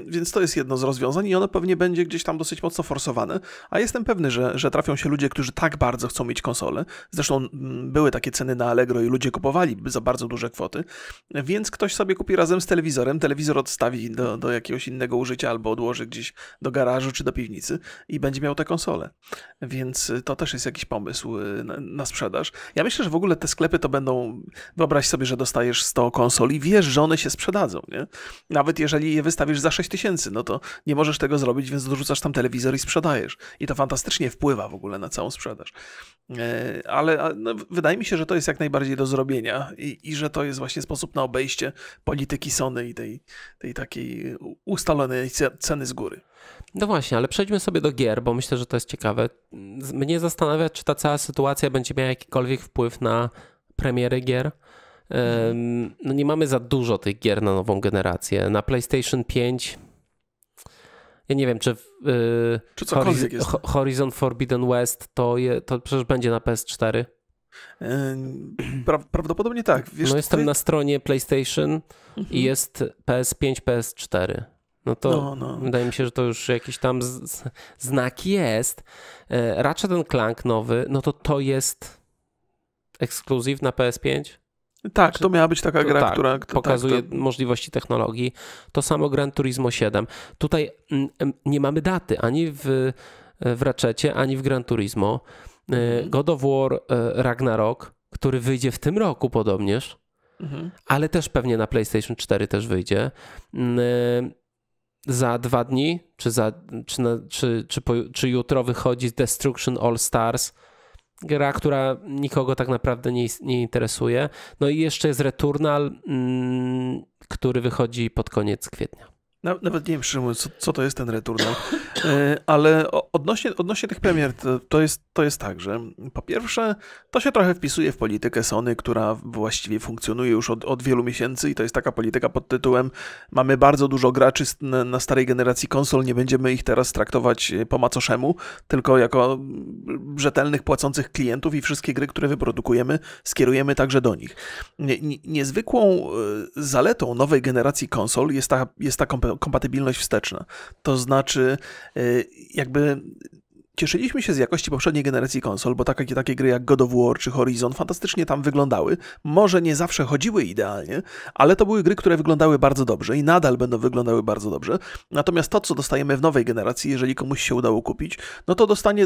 więc to jest jedno z rozwiązań i ono pewnie będzie gdzieś tam dosyć mocno forsowane, a jestem pewny, że, że trafią się ludzie, którzy tak bardzo chcą mieć konsolę. Zresztą mm, były takie ceny na Allegro i ludzie kupowali za bardzo duże kwoty, więc ktoś sobie kupi razem z telewizorem, telewizor odstawi do, do jakiegoś innego użycia albo odłoży gdzieś do garażu czy do piwnicy i będzie miał tę konsolę. Więc to też jest jakiś pomysł y, na, na sprzedaż. Ja myślę, że w ogóle te sklepy to będą, wyobraź sobie, że dostajesz 100 konsoli, wiesz, że one się sprzedadzą, nie? Nawet jeżeli je wystawisz za 6 tysięcy, no to nie możesz tego zrobić, więc dorzucasz tam telewizor i sprzedajesz. I to fantastycznie wpływa w ogóle na całą sprzedaż. E, ale no, wydaje mi się, że to jest jak najbardziej do zrobienia i, i że to jest właśnie sposób na obejście polityki Sony i tej, tej takiej ustalonej ceny z góry. No właśnie, ale przejdźmy sobie do gier, bo myślę, że to jest ciekawe. Mnie zastanawia, czy ta cała sytuacja będzie miała jakikolwiek wpływ na premiery gier no nie mamy za dużo tych gier na nową generację. Na PlayStation 5 ja nie wiem, czy, yy, czy Horizon, Horizon, Forbidden West to, je, to przecież będzie na PS4. pra, prawdopodobnie tak. Wiesz, no jestem na stronie PlayStation i mhm. jest PS5, PS4. No to no, no. wydaje mi się, że to już jakiś tam z, z, znak jest. Yy, e, raczej ten Clank nowy, no to to jest ekskluzyw na PS5? Tak, znaczy, to miała być taka gra, tak, która tak, pokazuje tak, to... Tak. możliwości technologii. To samo Gran Turismo 7. Tutaj mm, nie mamy daty ani w, w Ratchetie, ani w Gran Turismo. E, mhm. God of War e, Ragnarok, który wyjdzie w tym roku podobnież, mhm. ale też pewnie na PlayStation 4 też wyjdzie. Mm, e, za dwa dni, czy, za, czy, na, czy, czy, po, czy jutro wychodzi Destruction All Stars gra, która nikogo tak naprawdę nie, nie interesuje. No i jeszcze jest Returnal, mm, który wychodzi pod koniec kwietnia. Nawet nie wiem, co, co to jest ten Returnal, e, ale odnośnie, odnośnie tych premier, to, to, jest, to jest tak, że po pierwsze, to się trochę wpisuje w politykę Sony, która właściwie funkcjonuje już od, od wielu miesięcy i to jest taka polityka pod tytułem mamy bardzo dużo graczy na, na starej generacji konsol, nie będziemy ich teraz traktować e, po macoszemu, tylko jako rzetelnych, płacących klientów i wszystkie gry, które wyprodukujemy, skierujemy także do nich. Nie, niezwykłą e, zaletą nowej generacji konsol jest ta, jest ta kompetencja kompatybilność wsteczna. To znaczy, y, jakby Cieszyliśmy się z jakości poprzedniej generacji konsol, bo takie, takie gry jak God of War czy Horizon fantastycznie tam wyglądały. Może nie zawsze chodziły idealnie, ale to były gry, które wyglądały bardzo dobrze i nadal będą wyglądały bardzo dobrze. Natomiast to, co dostajemy w nowej generacji, jeżeli komuś się udało kupić, no to dostanie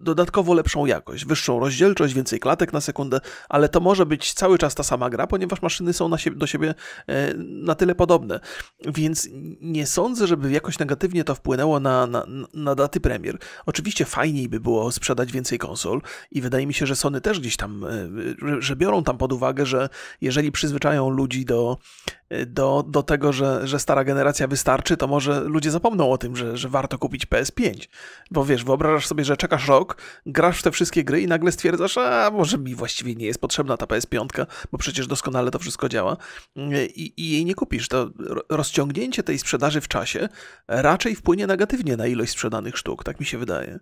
dodatkowo lepszą jakość, wyższą rozdzielczość, więcej klatek na sekundę, ale to może być cały czas ta sama gra, ponieważ maszyny są do siebie e, na tyle podobne. Więc nie sądzę, żeby jakoś negatywnie to wpłynęło na, na, na daty premier. Oczywiście fajniej by było sprzedać więcej konsol i wydaje mi się, że Sony też gdzieś tam, e, że biorą tam pod uwagę, że jeżeli przyzwyczają ludzi do do, do tego, że, że stara generacja wystarczy, to może ludzie zapomną o tym, że, że warto kupić PS5. Bo wiesz, wyobrażasz sobie, że czekasz rok, grasz w te wszystkie gry i nagle stwierdzasz, a może mi właściwie nie jest potrzebna ta PS5, bo przecież doskonale to wszystko działa i, i jej nie kupisz. To rozciągnięcie tej sprzedaży w czasie raczej wpłynie negatywnie na ilość sprzedanych sztuk, tak mi się wydaje.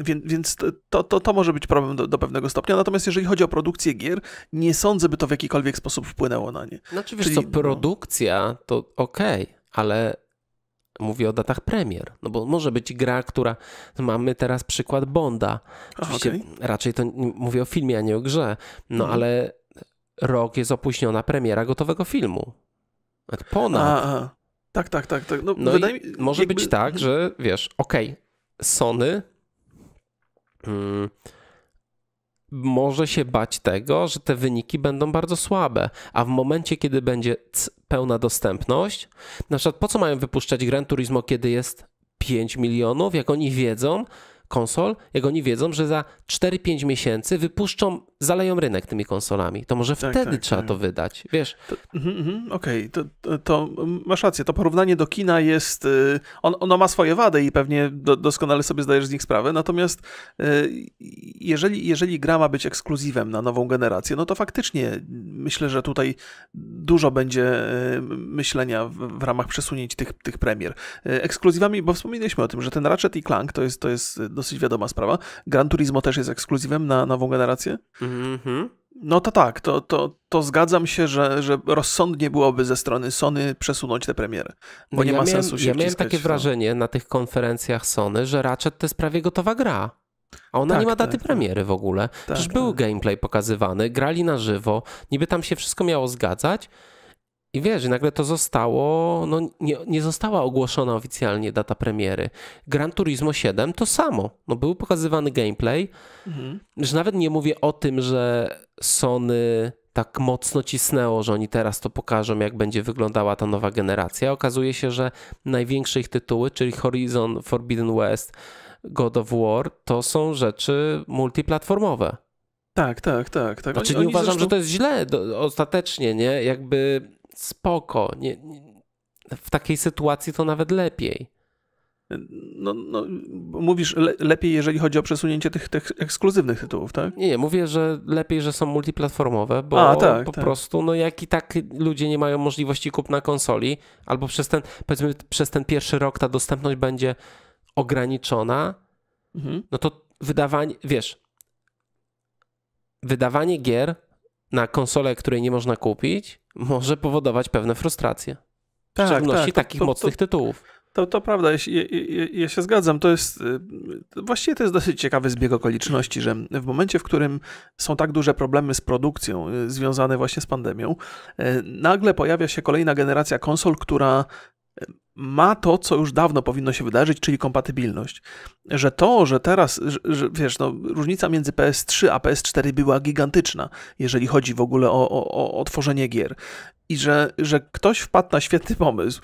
Więc, więc to, to, to może być problem do, do, pewnego stopnia. Natomiast jeżeli chodzi o produkcję gier, nie sądzę, by to w jakikolwiek sposób wpłynęło na nie. Znaczy no wiesz Czyli, co, no. produkcja to okej, okay, ale mówię o datach premier, no bo może być gra, która, mamy teraz przykład Bonda, oczywiście okay. raczej to mówię o filmie, a nie o grze, no mhm. ale rok jest opóźniona premiera gotowego filmu. Ponad. A, a. Tak, tak, tak. tak. No, no wydaje mi, może jakby... być tak, że wiesz, okej, okay, Sony Hmm. może się bać tego, że te wyniki będą bardzo słabe, a w momencie, kiedy będzie pełna dostępność, na przykład po co mają wypuszczać Gran Turismo, kiedy jest 5 milionów, jak oni wiedzą, konsol, jak oni wiedzą, że za 4-5 miesięcy wypuszczą zaleją rynek tymi konsolami. To może tak, wtedy tak, trzeba tak. to wydać, wiesz? Mhm, mhm, okej, okay. to, to, mm, masz rację, to porównanie do kina jest, y, on, ono ma swoje wady i pewnie do, doskonale sobie zdajesz z nich sprawę, natomiast y, jeżeli, jeżeli gra ma być ekskluzywem na nową generację, no to faktycznie myślę, że tutaj dużo będzie y, myślenia w, w ramach przesunięć tych, tych premier. Ekskluzywami, bo wspominaliśmy o tym, że ten Ratchet i Clank to jest, to jest dosyć wiadoma sprawa. Gran Turismo też jest ekskluzywem na nową generację. Mhm. Mhm. No to tak, to, to, to zgadzam się, że, że rozsądnie byłoby ze strony Sony przesunąć tę premierę, bo no nie ja ma miałem, sensu się Ja miałem takie wrażenie na tych konferencjach Sony, że Ratchet to jest prawie gotowa gra. A ona tak, nie ma daty tak, tak. premiery w ogóle. Tak, Przecież był tak. gameplay pokazywany, grali na żywo, niby tam się wszystko miało zgadzać, i wiesz, i nagle to zostało, no nie, nie została ogłoszona oficjalnie data premiery. Gran Turismo 7 to samo. No był pokazywany gameplay, mhm. że nawet nie mówię o tym, że Sony tak mocno cisnęło, że oni teraz to pokażą, jak będzie wyglądała ta nowa generacja. Okazuje się, że największe ich tytuły, czyli Horizon, Forbidden West, God of War, to są rzeczy multiplatformowe. Tak, tak, tak. tak. Znaczy, oni, nie oni uważam, zresztą... że to jest źle do, ostatecznie, nie? Jakby spoko. Nie, nie, w takiej sytuacji to nawet lepiej. No, no, mówisz le, lepiej, jeżeli chodzi o przesunięcie tych, tych ekskluzywnych tytułów, tak? Nie, nie, mówię, że lepiej, że są multiplatformowe, bo A, tak, po tak. prostu, no jak i tak ludzie nie mają możliwości kupna konsoli, albo przez ten, powiedzmy, przez ten pierwszy rok ta dostępność będzie ograniczona, mhm. no to wydawanie, wiesz, wydawanie gier na konsolę, której nie można kupić, może powodować pewne frustracje. Tak, w szczególności tak, to, takich to, mocnych to, tytułów. To, to prawda, ja, ja, ja, się zgadzam. To jest y, właściwie to jest dosyć ciekawy zbieg okoliczności, że w momencie, w którym są tak duże problemy z produkcją y, związane właśnie z pandemią, y, nagle pojawia się kolejna generacja konsol, która ma to, co już dawno powinno się wydarzyć, czyli kompatybilność. Że to, że teraz, że, że, wiesz, no, różnica między PS3 a PS4 była gigantyczna, jeżeli chodzi w ogóle o, o, o tworzenie gier. I że, że ktoś wpadł na świetny pomysł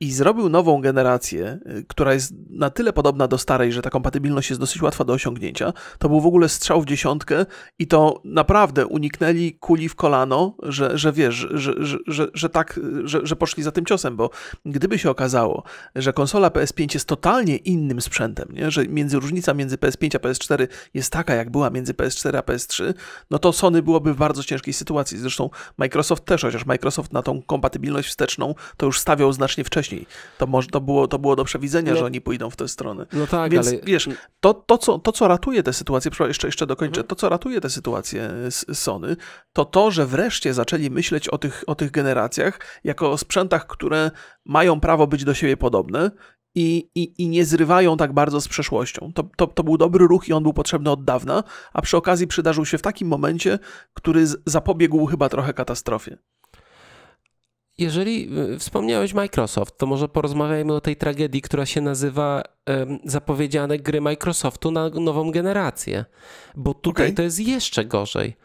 i zrobił nową generację, y, która jest na tyle podobna do starej, że ta kompatybilność jest dosyć łatwa do osiągnięcia, to był w ogóle strzał w dziesiątkę i to naprawdę uniknęli kuli w kolano, że, że wiesz, że, że, że, że tak, że, że poszli za tym ciosem, bo gdyby się okazało, że konsola PS5 jest totalnie innym sprzętem, nie? że między, różnica między PS5 a PS4 jest taka, jak była między PS4 a PS3, no to Sony byłoby w bardzo ciężkiej sytuacji. Zresztą Microsoft też, chociaż Microsoft na tą kompatybilność wsteczną to już stawiał znacznie wcześniej, wcześniej. To, może, to, było, to było do przewidzenia, no, że oni pójdą w tę stronę. No tak, Więc, ale... wiesz, to, to, co, to co ratuje tę sytuację, jeszcze, jeszcze dokończę, mhm. to co ratuje tę sytuację Sony, to to, że wreszcie zaczęli myśleć o tych, o tych generacjach jako o sprzętach, które mają prawo być do siebie podobne i, i, i nie zrywają tak bardzo z przeszłością. To, to, to był dobry ruch i on był potrzebny od dawna, a przy okazji przydarzył się w takim momencie, który zapobiegł chyba trochę katastrofie jeżeli y, wspomniałeś Microsoft, to może porozmawiajmy o tej tragedii, która się nazywa um, zapowiedziane gry Microsoftu na nową generację, bo tutaj okay. to jest jeszcze gorzej.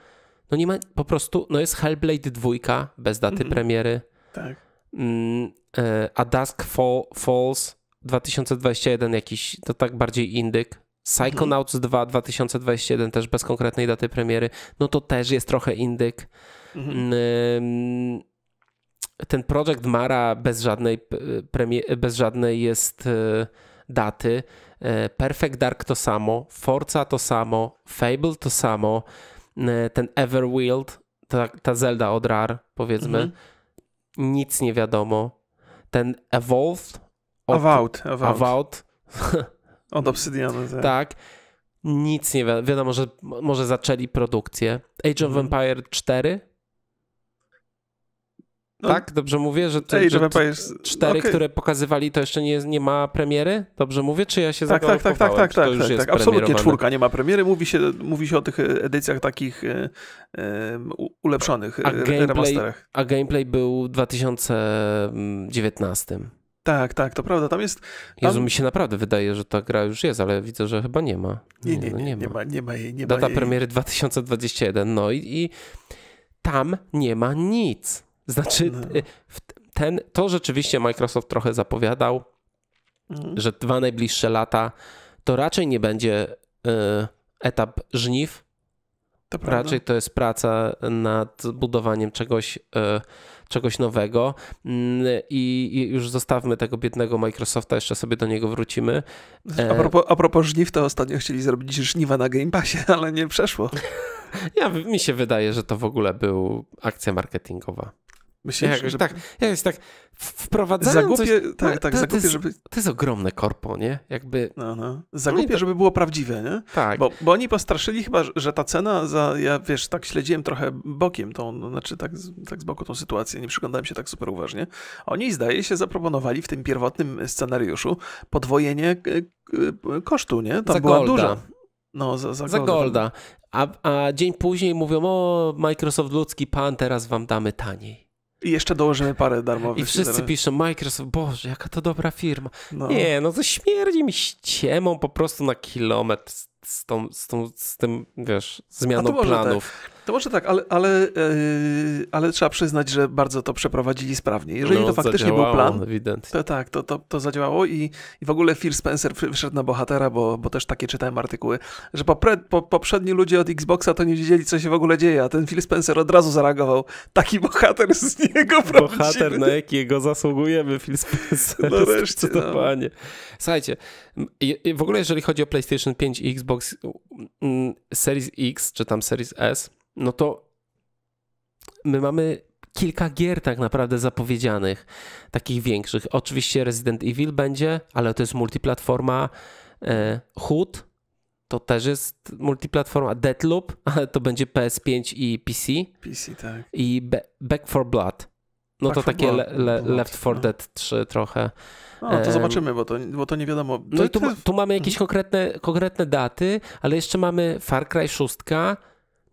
No nie ma, po prostu, no jest Hellblade 2 bez daty mm -hmm. premiery. Tak. Mm, e, A Dusk Fall, Falls 2021 jakiś, to tak bardziej indyk. Psychonauts mhm. 2 2021 też bez konkretnej daty premiery, no to też jest trochę indyk. Mhm ten projekt Mara bez żadnej, e, bez żadnej jest e, daty. E, Perfect Dark to samo, Forza to samo, Fable to samo, ten Everwild, ta, ta Zelda od Rar, powiedzmy. Mhm. Nic nie wiadomo. Ten Evolved. Od, Avowed. Avowed. Avowed. od Obsidiana. Tak. tak. Nic nie wiadomo. Wiadomo, że może zaczęli produkcję. Age of mhm. Empire 4 no, tak? Dobrze mówię, że, te no, cztery, okay. które pokazywali, to jeszcze nie, nie ma premiery? Dobrze mówię, czy ja się tak, tak, tak, tak, tak, tak, tak, tak, Absolutnie czwórka nie ma premiery. Mówi się, mówi się o tych e, edycjach takich e, e, ulepszonych, a gameplay, remasterach. A gameplay był w 2019. Tak, tak, to prawda. Tam jest. Tam... Jezu, mi się naprawdę wydaje, że ta gra już jest, ale widzę, że chyba nie ma. Nie, nie, no, nie, nie, nie ma. ma. nie ma jej. Nie Data ma premiery 2021. No i, i tam nie ma nic. Znaczy, no. y, ten, to rzeczywiście Microsoft trochę zapowiadał, mm. że dwa najbliższe lata to raczej nie będzie y, etap żniw. To raczej to jest praca nad budowaniem czegoś, y, czegoś nowego mm, I, I, już zostawmy tego biednego Microsofta, jeszcze sobie do niego wrócimy. A e, propos, a propos żniw, to ostatnio chcieli zrobić żniwa na Game Passie, ale nie przeszło. Ja, mi się wydaje, że to w ogóle był akcja marketingowa. Myślę, jak, że... Tak, ja tak, jest tak, wprowadzając zagupię, coś, no, Tak, tak, to, to jest, żeby... To jest ogromne korpo, nie? Jakby... No, no. no żeby było prawdziwe, nie? Tak. Bo, bo oni postraszyli chyba, że ta cena za... Ja, wiesz, tak śledziłem trochę bokiem tą, no, znaczy tak, tak z boku tą sytuację, nie przyglądałem się tak super uważnie. Oni, zdaje się, zaproponowali w tym pierwotnym scenariuszu podwojenie e, e, kosztu, nie? Tam za była golda. duża. No, za, za, za golda. golda. A, a dzień później mówią, o, Microsoft ludzki pan, teraz wam damy taniej. I jeszcze dołożymy parę darmowych. I wszyscy piszą, Microsoft, Boże, jaka to dobra firma. No. Nie, no to śmierdzi mi ściemą po prostu na kilometr z, tą, z, tą, z tym, wiesz, zmianą tak. planów. Tak. No może tak, ale, ale, yy, ale trzeba przyznać, że bardzo to przeprowadzili sprawnie. Jeżeli no, to faktycznie był plan, ewidentnie. to tak, to, to, to zadziałało i, i w ogóle Phil Spencer wyszedł na bohatera, bo, bo też takie czytałem artykuły, że popre, po, poprzedni ludzie od Xboxa to nie wiedzieli, co się w ogóle dzieje, a ten Phil Spencer od razu zareagował. Taki bohater z niego prawdziwy. Bohater, na jakiego zasługujemy, Phil Spencer. No wreszcie, no. Panie. Słuchajcie, w ogóle jeżeli chodzi o PlayStation 5 i Xbox mm, Series X, czy tam Series S, no to my mamy kilka gier tak naprawdę zapowiedzianych, takich większych. Oczywiście Resident Evil będzie, ale to jest multiplatforma. E, Hood to też jest multiplatforma. Deadloop, ale to będzie PS5 i PC. PC, tak. I Be Back for Blood. No Back to takie le, le, Left 4 no. Dead 3 trochę. No to e, zobaczymy, bo to, bo to nie wiadomo. no i tu, tu mamy jakieś konkretne, konkretne daty, ale jeszcze mamy Far Cry 6,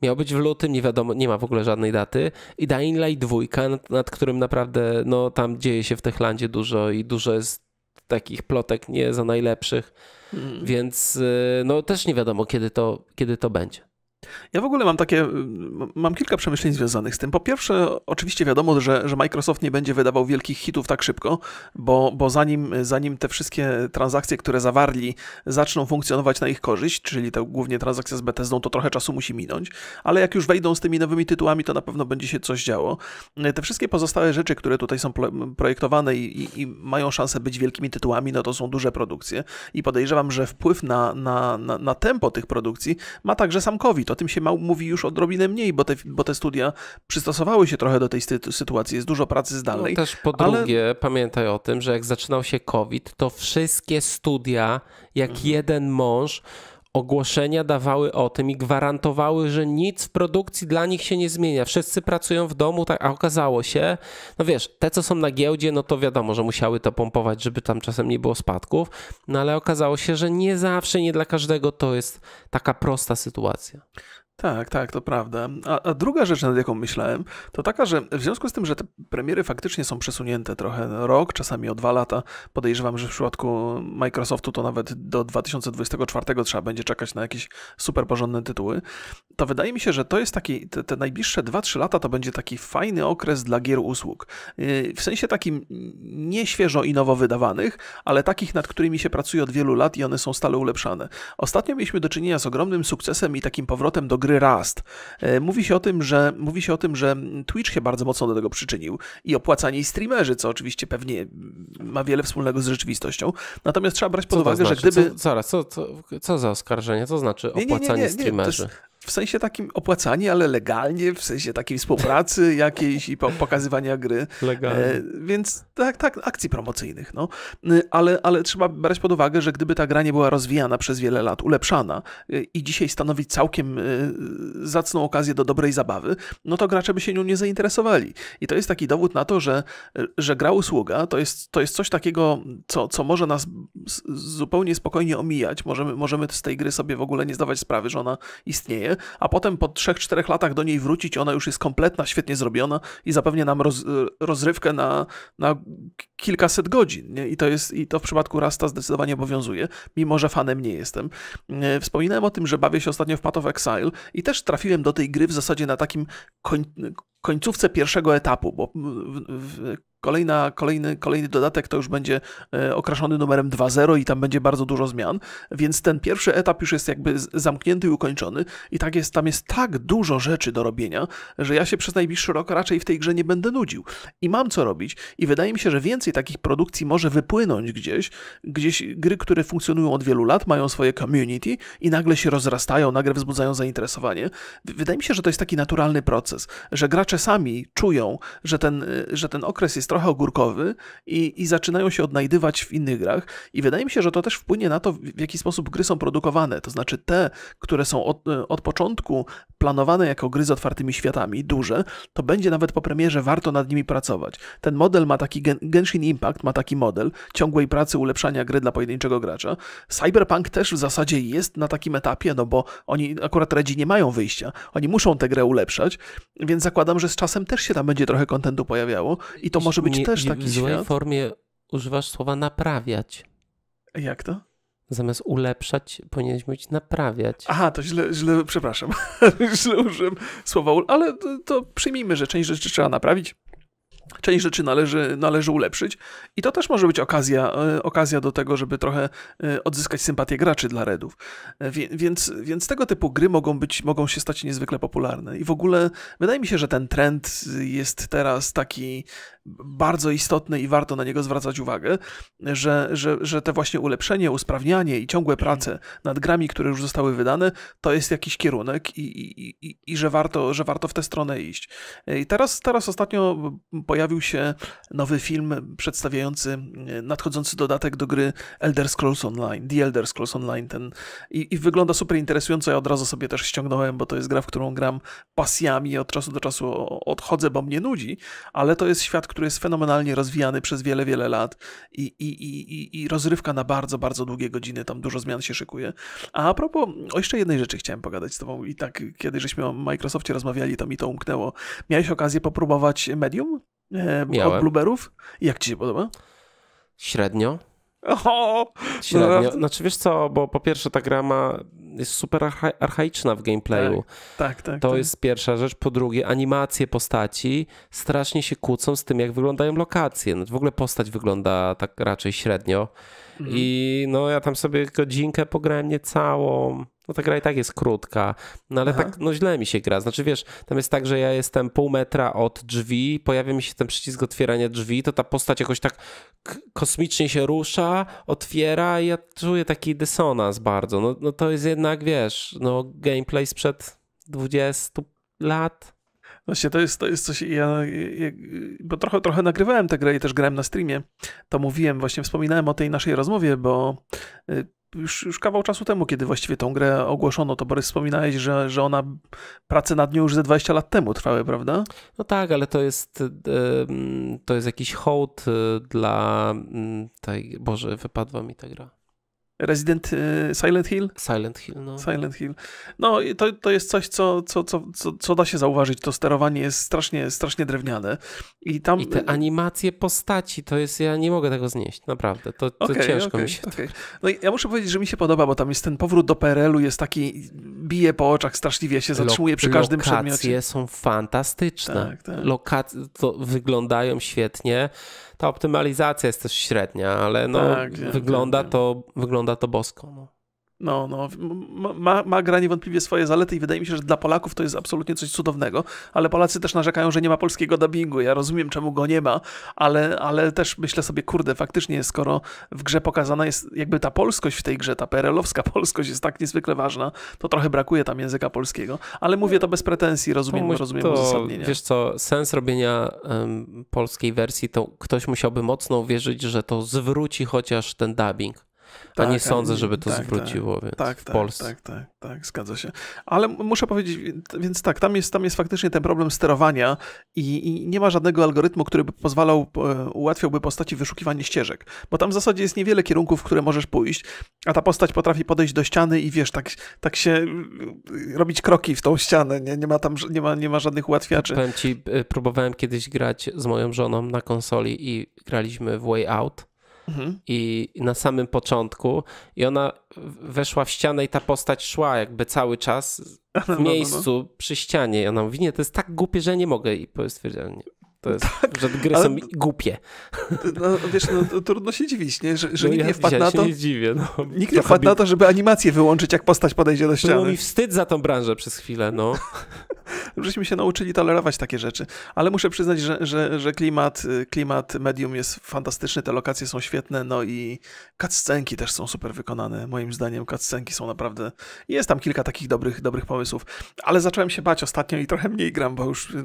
Miał być w lutym, nie wiadomo, nie ma w ogóle żadnej daty. I Dying Light 2, nad, nad którym naprawdę, no tam dzieje się w Techlandzie dużo i dużo jest takich plotek nie za najlepszych, hmm. więc y, no też nie wiadomo, kiedy to, kiedy to będzie. Ja w ogóle mam takie, mam kilka przemyśleń związanych z tym. Po pierwsze, oczywiście wiadomo, że, że Microsoft nie będzie wydawał wielkich hitów tak szybko, bo, bo zanim, zanim te wszystkie transakcje, które zawarli, zaczną funkcjonować na ich korzyść, czyli to głównie transakcja z Bethesdą, to trochę czasu musi minąć, ale jak już wejdą z tymi nowymi tytułami, to na pewno będzie się coś działo. Te wszystkie pozostałe rzeczy, które tutaj są projektowane i, i, i mają szansę być wielkimi tytułami, no to są duże produkcje i podejrzewam, że wpływ na, na, na, na tempo tych produkcji ma także sam COVID tym się mówi już odrobinę mniej, bo te, bo te studia przystosowały się trochę do tej sytuacji. Jest dużo pracy zdalnej. No, też po drugie, ale... pamiętaj o tym, że jak zaczynał się COVID, to wszystkie studia, jak mhm. jeden mąż, ogłoszenia dawały o tym i gwarantowały, że nic w produkcji dla nich się nie zmienia. Wszyscy pracują w domu, tak, a okazało się, no wiesz, te co są na giełdzie, no to wiadomo, że musiały to pompować, żeby tam czasem nie było spadków, no ale okazało się, że nie zawsze, nie dla każdego to jest taka prosta sytuacja. Tak, tak, to prawda. A, a, druga rzecz, nad jaką myślałem, to taka, że w związku z tym, że te premiery faktycznie są przesunięte trochę rok, czasami o dwa lata, podejrzewam, że w przypadku Microsoftu to nawet do 2024 trzeba będzie czekać na jakieś super porządne tytuły, to wydaje mi się, że to jest taki, te, te najbliższe 2-3 lata to będzie taki fajny okres dla gier usług. Yy, w sensie takim nie świeżo i nowo wydawanych, ale takich, nad którymi się pracuje od wielu lat i one są stale ulepszane. Ostatnio mieliśmy do czynienia z ogromnym sukcesem i takim powrotem do gry gry Rust. E, mówi się o tym, że, mówi się o tym, że Twitch się bardzo mocno do tego przyczynił i opłacani streamerzy, co oczywiście pewnie ma wiele wspólnego z rzeczywistością. Natomiast trzeba brać pod co uwagę, znaczy? że gdyby... Co, zaraz, co, co, co, za oskarżenie? Co znaczy opłacanie nie, nie, nie, streamerzy? w sensie takim opłacanie, ale legalnie, w sensie takiej współpracy jakiejś i pokazywania gry. Legalnie. E, więc tak, tak, akcji promocyjnych. No. E, ale, ale trzeba brać pod uwagę, że gdyby ta gra nie była rozwijana przez wiele lat, ulepszana e, i dzisiaj stanowi całkiem zacną okazję do dobrej zabawy, no to gracze by się nią nie zainteresowali. I to jest taki dowód na to, że, że gra usługa to jest, to jest coś takiego, co, co może nas zupełnie spokojnie omijać. Możemy, możemy z tej gry sobie w ogóle nie zdawać sprawy, że ona istnieje, a potem po 3-4 latach do niej wrócić, ona już jest kompletna, świetnie zrobiona i zapewnia nam roz, rozrywkę na, na kilkaset godzin. Nie? I, to jest, I to w przypadku Rasta zdecydowanie obowiązuje, mimo że fanem nie jestem. E, wspominałem o tym, że bawię się ostatnio w Path of Exile i też trafiłem do tej gry w zasadzie na takim koń, końcówce pierwszego etapu, bo kolejna, kolejny, kolejny dodatek to już będzie e, okraszony numerem 2.0 i tam będzie bardzo dużo zmian, więc ten pierwszy etap już jest jakby zamknięty i ukończony i tak jest, tam jest tak dużo rzeczy do robienia, że ja się przez najbliższy rok raczej w tej grze nie będę nudził i mam co robić i wydaje mi się, że więcej takich produkcji może wypłynąć gdzieś, gdzieś gry, które funkcjonują od wielu lat, mają swoje community i nagle się rozrastają, nagle wzbudzają zainteresowanie. Wydaje mi się, że to jest taki naturalny proces, że gracz gracze sami czują, że ten, y, że ten okres jest trochę ogórkowy i, i zaczynają się odnajdywać w innych grach. I wydaje mi się, że to też wpłynie na to, w jaki sposób gry są produkowane. To znaczy te, które są od, y, od początku planowane jako gry z otwartymi światami, duże, to będzie nawet po premierze warto nad nimi pracować. Ten model ma taki, Genshin Impact ma taki model ciągłej pracy, ulepszania gry dla pojedynczego gracza. Cyberpunk też w zasadzie jest na takim etapie, no bo oni akurat radzi nie mają wyjścia. Oni muszą tę grę ulepszać, więc zakładam, że z czasem też się tam będzie trochę kontentu pojawiało i to może być nie, też taki w świat. W formie używasz słowa naprawiać. Jak to? Zamiast ulepszać, powinieneś mówić naprawiać. Aha, to źle, źle przepraszam, źle użyłem słowa, ale to, to przyjmijmy, że część rzeczy trzeba naprawić część rzeczy należy, należy ulepszyć i to też może być okazja, e, okazja do tego, żeby trochę e, odzyskać sympatię graczy dla Redów. E, więc, więc tego typu gry mogą, być, mogą się stać niezwykle popularne i w ogóle wydaje mi się, że ten trend jest teraz taki bardzo istotny i warto na niego zwracać uwagę, że, że, że te właśnie ulepszenie, usprawnianie i ciągłe mhm. prace nad grami, które już zostały wydane, to jest jakiś kierunek i, i, i, i że, warto, że warto w tę stronę iść. E, I teraz, teraz ostatnio pojawił się nowy film przedstawiający e, nadchodzący dodatek do gry Elder Scrolls Online, The Elder Scrolls Online ten i, i wygląda super interesująco, ja od razu sobie też ściągnąłem, bo to jest gra, w którą gram pasjami, od czasu do czasu odchodzę, bo mnie nudzi, ale to jest świat, który jest fenomenalnie rozwijany przez wiele, wiele lat i, i, i, i rozrywka na bardzo, bardzo długie godziny, tam dużo zmian się szykuje. A, a propos, o jeszcze jednej rzeczy chciałem pogadać z tobą i tak kiedy żeśmy o Microsoftie rozmawiali, to mi to umknęło. Miałeś okazję popróbować Medium e, od Blueberów? Jak ci się podoba? Średnio. Oho, Średnio. No, no. Znaczy wiesz co, bo po pierwsze ta gra ma jest super archaiczna w gameplayu. Tak, tak. tak to tak. jest pierwsza rzecz. Po drugie, animacje postaci strasznie się kłócą z tym, jak wyglądają lokacje. No, w ogóle postać wygląda tak raczej średnio. Mhm. I no ja tam sobie godzinkę pograłem nie całą no ta gra i tak jest krótka, no ale Aha. tak, no źle mi się gra. Znaczy wiesz, tam jest tak, że ja jestem pół metra od drzwi, pojawia mi się ten przycisk otwierania drzwi, to ta postać jakoś tak kosmicznie się rusza, otwiera i ja czuję taki dysonans bardzo. No, no to jest jednak, wiesz, no gameplay sprzed 20 lat. Właśnie to jest, to jest coś, ja, ja, bo trochę, trochę nagrywałem tę grę i też grałem na streamie, to mówiłem, właśnie wspominałem o tej naszej rozmowie, bo y, już, już kawał czasu temu, kiedy właściwie tą grę ogłoszono, to Borys wspominałeś, że, że ona prace nad nią już ze 20 lat temu trwały, prawda? No tak, ale to jest e, to jest jakiś hołd e, dla mm, tej, Boże, wypadła mi ta gra. Resident y, Silent Hill? Silent Hill, no. Silent Hill. No i to, to jest coś, co, co, co, co, da się zauważyć. To sterowanie jest strasznie, strasznie drewniane. I tam... I te animacje postaci, to jest, ja nie mogę tego znieść, naprawdę. To, to okay, ciężko okay, mi się... Okay. No ja muszę powiedzieć, że mi się podoba, bo tam jest ten powrót do PRL-u, jest taki, bije po oczach, straszliwie się zatrzymuje przy każdym przedmiocie. Lokacje są fantastyczne. Tak, tak. Lokacje wyglądają świetnie ta optymalizacja jest też średnia, ale no, tak, wygląda, to, wygląda to bosko. No. No, no, ma, ma gra niewątpliwie swoje zalety i wydaje mi się, że dla Polaków to jest absolutnie coś cudownego, ale Polacy też narzekają, że nie ma polskiego dubbingu. Ja rozumiem, czemu go nie ma, ale, ale też myślę sobie, kurde, faktycznie, skoro w grze pokazana jest jakby ta polskość w tej grze, ta perelowska polskość jest tak niezwykle ważna, to trochę brakuje tam języka polskiego. Ale mówię to bez pretensji, rozumiem, to, rozumiem to, uzasadnienie. Wiesz co, sens robienia um, polskiej wersji to ktoś musiałby mocno uwierzyć, że to zwróci chociaż ten dubbing tak, a nie sądzę, żeby to tak, zwróciło. Tak, tak, w tak, Polsce. tak, tak, tak, zgadza się. Ale muszę powiedzieć, więc tak, tam jest, tam jest faktycznie ten problem sterowania i, i nie ma żadnego algorytmu, który by pozwalał, e, ułatwiałby postaci wyszukiwanie ścieżek, bo tam w zasadzie jest niewiele kierunków, w które możesz pójść, a ta postać potrafi podejść do ściany i wiesz, tak, tak się e, robić kroki w tą ścianę, nie, nie ma tam, nie ma, nie ma żadnych ułatwiaczy. Powiem ci, e, próbowałem kiedyś grać z moją żoną na konsoli i graliśmy w Way Out mhm. i na samym początku i ona weszła w ścianę i ta postać szła jakby cały czas w no, miejscu no, no. no. przy ścianie. I ona mówi, nie, to jest tak głupie, że nie mogę. I stwierdziłem, nie. To jest, tak, że gry ale... są głupie. No, wiesz, no, trudno się dziwić, nie? że, że no nikt ja, nie wpadł ja na to. nie dziwię. No, nikt nie wpadł na to, żeby animację wyłączyć, jak postać podejdzie do ściany. Było mi wstyd za tą branżę przez chwilę, no. Żeśmy się nauczyli tolerować takie rzeczy. Ale muszę przyznać, że, że, że klimat, y, klimat medium jest fantastyczny, te lokacje są świetne, no i cutscenki też są super wykonane. Moim zdaniem cutscenki są naprawdę... Jest tam kilka takich dobrych, dobrych pomysłów. Ale zacząłem się bać ostatnio i trochę mniej gram, bo już y,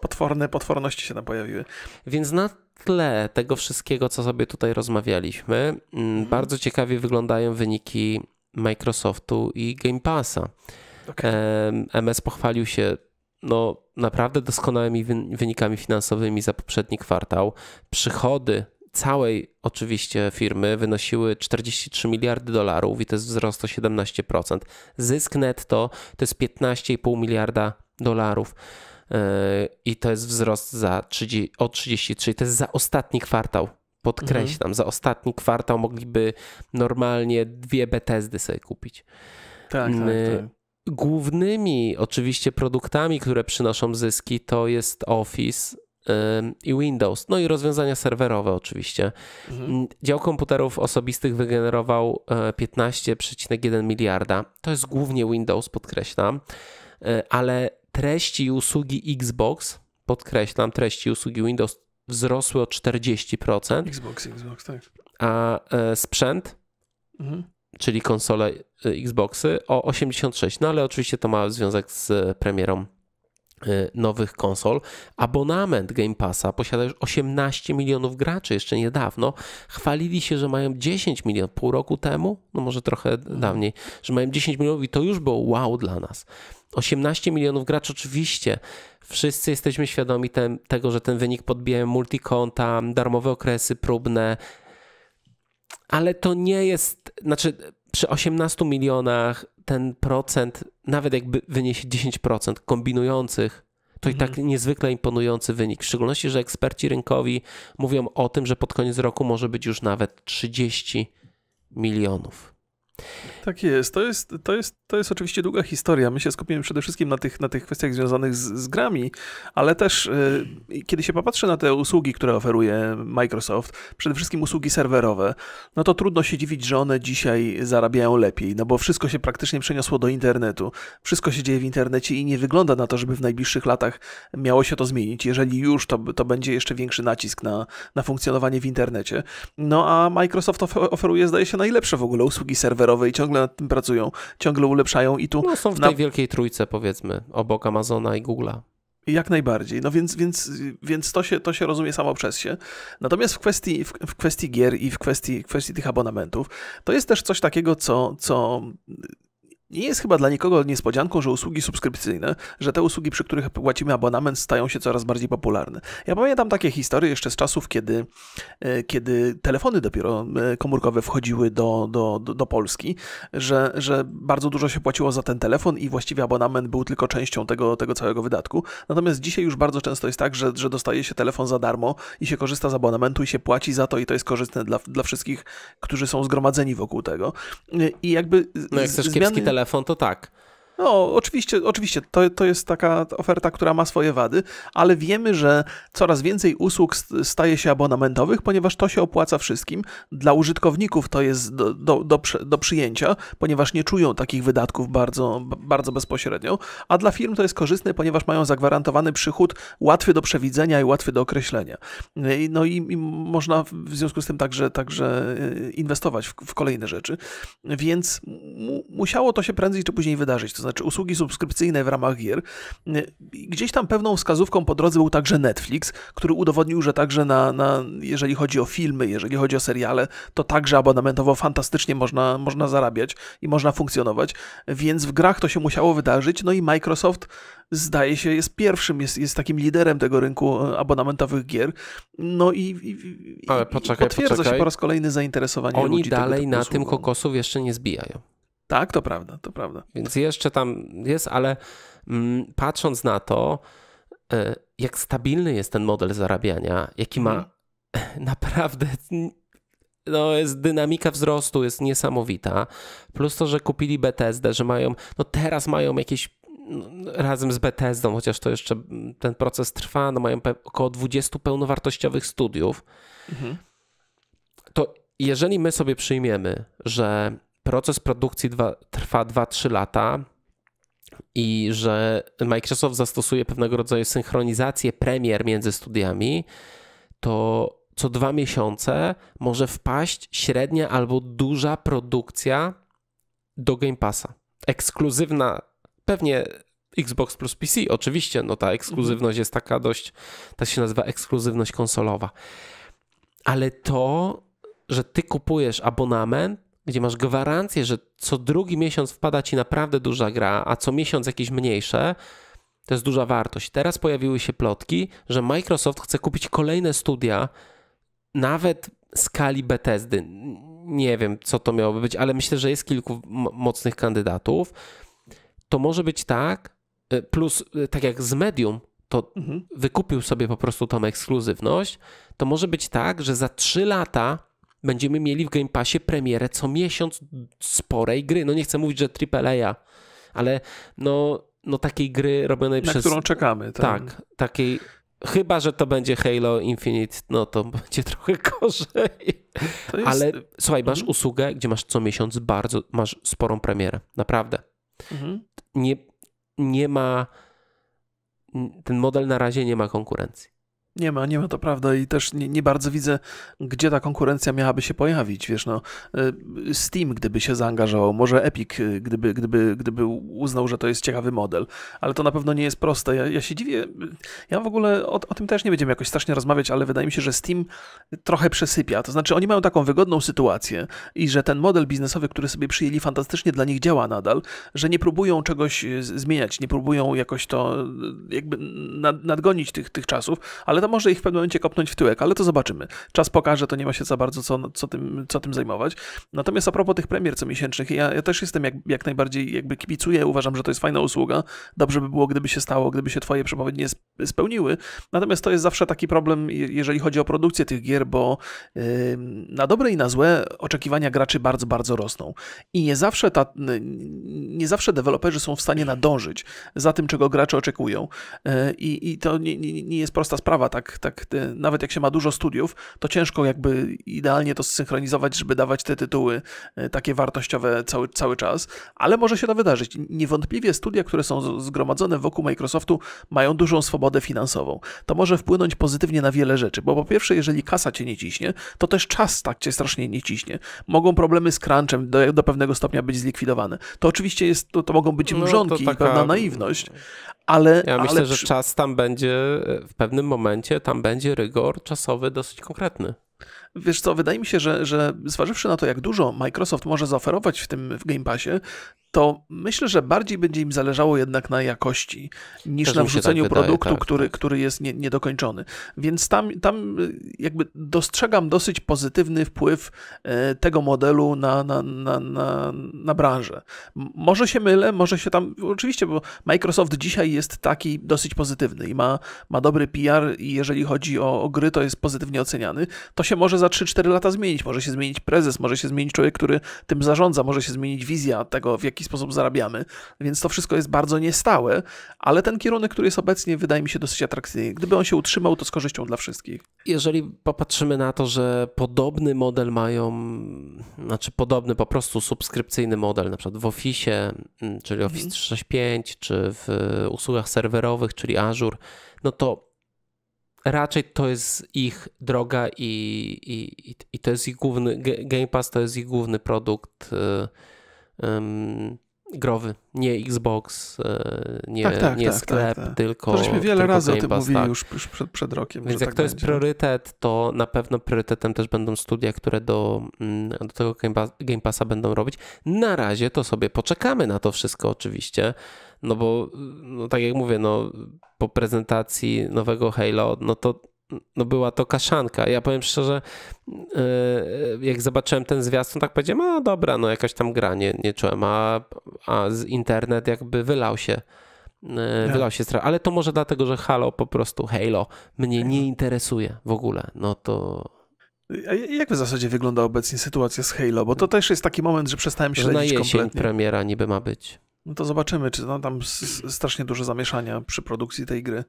potworne potworności się tam pojawiły. Więc na tle tego wszystkiego, co sobie tutaj rozmawialiśmy, mm, mhm. bardzo ciekawie wyglądają wyniki Microsoftu i Game Passa. Okay. MS pochwalił się no, naprawdę doskonałymi wynikami finansowymi za poprzedni kwartał. Przychody całej oczywiście firmy wynosiły 43 miliardy dolarów i to jest wzrost o 17%. Zysk netto to jest 15,5 miliarda dolarów. Yy, i to jest wzrost za 30, o 33, to jest za ostatni kwartał. Podkreślam, mhm. za ostatni kwartał mogliby normalnie dwie Bethesdy sobie kupić. Tak, tak, tak. Głównymi oczywiście produktami, które przynoszą zyski, to jest Office, i Windows, no i rozwiązania serwerowe oczywiście. Mhm. Dział komputerów osobistych wygenerował 15,1 e, miliarda. To jest głównie Windows, podkreślam, e, ale treści i usługi Xbox, podkreślam, treści i usługi Windows wzrosły o 40%. Xbox, Xbox, tak. A e, sprzęt, mhm. czyli konsole e, Xboxy, o 86%. No ale oczywiście to ma związek z premierą e, nowych konsol. Abonament Game Passa posiada już 18 milionów graczy jeszcze niedawno. Chwalili się, że mają 10 milionów pół roku temu, no może trochę mhm. dawniej, że mają 10 milionów i to już było wow dla nas. 18 milionów graczy oczywiście. Wszyscy jesteśmy świadomi tego, że ten wynik podbije multikonta, darmowe okresy próbne, ale to nie jest, znaczy przy 18 milionach ten procent, nawet jakby wyniesie 10% kombinujących, to mhm. i tak mhm. niezwykle imponujący wynik. W szczególności, że eksperci rynkowi mówią o tym, że pod koniec roku może być już nawet 30 milionów. Tak jest. To jest, to jest, to jest oczywiście długa historia. My się skupimy przede wszystkim na tych, na tych kwestiach związanych z, z grami, ale też yy, kiedy się popatrzy na te usługi, które oferuje Microsoft, przede wszystkim usługi serwerowe, no to trudno się dziwić, że one dzisiaj zarabiają lepiej, no bo wszystko się praktycznie przeniosło do internetu. Wszystko się dzieje w internecie i nie wygląda na to, żeby w najbliższych latach miało się to zmienić. Jeżeli już, to, to będzie jeszcze większy nacisk na, na funkcjonowanie w internecie. No a Microsoft oferuje, zdaje się, najlepsze w ogóle usługi serwerowe i ciągle nad tym pracują, ciągle ulepszają i tu... No, są w tej wielkiej trójce powiedzmy, obok Amazona i Google'a. Jak najbardziej. No więc, więc, więc to, się, to się rozumie samo przez się. Natomiast w kwestii, w, w kwestii gier i w kwestii, kwestii tych abonamentów, to jest też coś takiego, co, co nie jest chyba dla nikogo niespodzianką, że usługi subskrypcyjne, że te usługi, przy których płacimy abonament, stają się coraz bardziej popularne. Ja pamiętam takie historie jeszcze z czasów, kiedy, e, kiedy telefony dopiero e, komórkowe wchodziły do, do, do Polski, że, że bardzo dużo się płaciło za ten telefon i właściwie abonament był tylko częścią tego, tego całego wydatku. Natomiast dzisiaj już bardzo często jest tak, że, że dostaje się telefon za darmo i się korzysta z abonamentu i się płaci za to i to jest korzystne dla, dla wszystkich, którzy są zgromadzeni wokół tego. E, I jakby. No jak chcesz zmiany... kiepski telefon, Elephant Attack. No, oczywiście, oczywiście to, to jest taka oferta, która ma swoje wady, ale wiemy, że coraz więcej usług staje się abonamentowych, ponieważ to się opłaca wszystkim. Dla użytkowników to jest do, do, do, do przyjęcia, ponieważ nie czują takich wydatków bardzo, bardzo bezpośrednio, a dla firm to jest korzystne, ponieważ mają zagwarantowany przychód łatwy do przewidzenia i łatwy do określenia. No i, i można w związku z tym także, także e, inwestować w, w kolejne rzeczy, więc mu, musiało to się prędzej czy później wydarzyć. To znaczy znaczy usługi subskrypcyjne w ramach gier. Gdzieś tam pewną wskazówką po drodze był także Netflix, który udowodnił, że także na, na jeżeli chodzi o filmy, jeżeli chodzi o seriale, to także abonamentowo fantastycznie można, można zarabiać i można funkcjonować, więc w grach to się musiało wydarzyć, no i Microsoft zdaje się jest pierwszym, jest, jest takim liderem tego rynku e, abonamentowych gier, no i, i, i, Ale poczekaj, i potwierdza poczekaj. się po raz kolejny zainteresowanie Oni ludzi dalej na tym kokosów jeszcze nie zbijają. Tak, to prawda, to prawda. Więc jeszcze tam jest, ale mm, patrząc na to, e, jak stabilny jest ten model zarabiania, jaki ma mhm. naprawdę no jest dynamika wzrostu jest niesamowita. Plus to, że kupili BTSD, że mają, no teraz mają jakieś mm, razem z Bethesdą, chociaż to jeszcze mm, ten proces trwa, no mają około 20 pełnowartościowych studiów. Mhm. To jeżeli my sobie przyjmiemy, że proces produkcji dwa, trwa 2-3 lata i że Microsoft zastosuje pewnego rodzaju synchronizację premier między studiami, to co dwa miesiące może wpaść średnia albo duża produkcja do Game Passa. Ekskluzywna, pewnie Xbox plus PC, oczywiście, no ta ekskluzywność jest taka dość, tak się nazywa ekskluzywność konsolowa. Ale to, że ty kupujesz abonament, gdzie masz gwarancję, że co drugi miesiąc wpada ci naprawdę duża gra, a co miesiąc jakieś mniejsze, to jest duża wartość. Teraz pojawiły się plotki, że Microsoft chce kupić kolejne studia, nawet skali Bethesdy. Nie wiem, co to miałoby być, ale myślę, że jest kilku mocnych kandydatów. To może być tak, y, plus y, tak jak z Medium, to mhm. wykupił sobie po prostu tą ekskluzywność, to może być tak, że za trzy lata będziemy mieli w Game Passie premierę co miesiąc sporej gry. No nie chcę mówić, że AAA, ale no, no takiej gry robionej Na przez... Na którą czekamy. Tam. Tak, takiej... Chyba, że to będzie Halo Infinite, no to będzie trochę gorzej. Jest... Ale słuchaj, masz mhm. usługę, gdzie masz co miesiąc bardzo, masz sporą premierę, naprawdę. Mhm. Nie, nie ma, ten model na razie nie ma konkurencji. Nie ma, nie ma, to prawda i też nie, nie, bardzo widzę, gdzie ta konkurencja miałaby się pojawić, wiesz, no, y, Steam gdyby się zaangażował, może Epic, y, gdyby, gdyby, gdyby uznał, że to jest ciekawy model, ale to na pewno nie jest proste, ja, ja się dziwię, ja w ogóle o, o tym też nie będziemy jakoś strasznie rozmawiać, ale wydaje mi się, że Steam trochę przesypia, to znaczy oni mają taką wygodną sytuację i że ten model biznesowy, który sobie przyjęli fantastycznie dla nich działa nadal, że nie próbują czegoś y, zmieniać, nie próbują jakoś to jakby nadgonić tych, tych czasów, ale tam może ich w pewnym momencie kopnąć w tyłek, ale to zobaczymy. Czas pokaże, to nie ma się za bardzo co, co, tym, co tym zajmować. Natomiast a propos tych premier comiesięcznych, ja, ja też jestem jak, jak najbardziej, jakby kibicuję, uważam, że to jest fajna usługa. Dobrze by było, gdyby się stało, gdyby się twoje przepowiednie spełniły. Natomiast to jest zawsze taki problem, jeżeli chodzi o produkcję tych gier, bo yy, na dobre i na złe oczekiwania graczy bardzo, bardzo rosną. I nie zawsze, ta, nie zawsze deweloperzy są w stanie nadążyć za tym, czego gracze oczekują. Yy, I, to nie, nie, nie jest prosta sprawa tak, tak e, nawet jak się ma dużo studiów, to ciężko jakby idealnie to zsynchronizować, żeby dawać te tytuły e, takie wartościowe cały, cały czas, ale może się to wydarzyć. Niewątpliwie studia, które są zgromadzone wokół Microsoftu mają dużą swobodę finansową. To może wpłynąć pozytywnie na wiele rzeczy, bo po pierwsze, jeżeli kasa cię nie ciśnie, to też czas tak cię strasznie nie ciśnie. Mogą problemy z crunchem do, do pewnego stopnia być zlikwidowane. To oczywiście jest, to, to mogą być no, mrzonki no, taka... i pewna naiwność, ale... Ja myślę, że czas tam będzie e, w pewnym momencie momencie tam będzie rygor czasowy dosyć konkretny. Wiesz co, wydaje mi się, że, że zważywszy na to, jak dużo Microsoft może zaoferować w tym w Game Passie, to myślę, że bardziej będzie im zależało jednak na jakości niż Też na tak wrzuceniu tak produktu, tak, który, tak. który jest nie, niedokończony. Więc tam, tam y, jakby dostrzegam dosyć pozytywny wpływ y, tego modelu na, na, na, na, na branżę. Może się mylę, może się tam. Oczywiście, bo Microsoft dzisiaj jest taki dosyć pozytywny i ma, ma dobry PR, i jeżeli chodzi o, o gry, to jest pozytywnie oceniany. To się może za 3-4 lata zmienić. Może się zmienić prezes, może się zmienić człowiek, który tym zarządza, może się zmienić wizja tego, w jaki jaki sposób zarabiamy, więc to wszystko jest bardzo niestałe, ale ten kierunek, który jest obecnie, wydaje mi się dosyć atrakcyjny. Gdyby on się utrzymał, to z korzyścią dla wszystkich. Jeżeli popatrzymy na to, że podobny model mają, znaczy podobny po prostu subskrypcyjny model, na przykład w Office, mm, czyli Office mhm. 365, czy w usługach serwerowych, czyli Azure, no to raczej to jest ich droga i, i, i to jest ich główny, Game Pass to jest ich główny produkt. Yy um, growy, nie Xbox, e, nie, tak, tak, nie tak, sklep, tak, tak. tylko. wiele tylko razy Game o tym Pass, mówili już, już przed, przed, rokiem. Więc jak tak to będzie. jest priorytet, to na pewno priorytetem też będą studia, które do, mm, do tego Game Passa będą robić. Na razie to sobie poczekamy na to wszystko oczywiście. No bo, no tak jak mówię, no, po prezentacji nowego Halo, no to no była to kaszanka. Ja powiem szczerze, y, jak zobaczyłem ten zwiastun, tak powiedziałem, a dobra, no jakaś tam gra, nie, nie czułem, a, a z internet jakby wylał się. Y, tak. Wylał się strach, ale to może dlatego, że Halo po prostu, Halo, mnie tak. nie interesuje w ogóle. No to a jak w zasadzie wygląda obecnie sytuacja z Halo? Bo to też jest taki moment, że przestałem śledzić kompletnie. Na jesień kompletnie. premiera niby ma być. No to zobaczymy, czy no, tam strasznie dużo zamieszania przy produkcji tej gry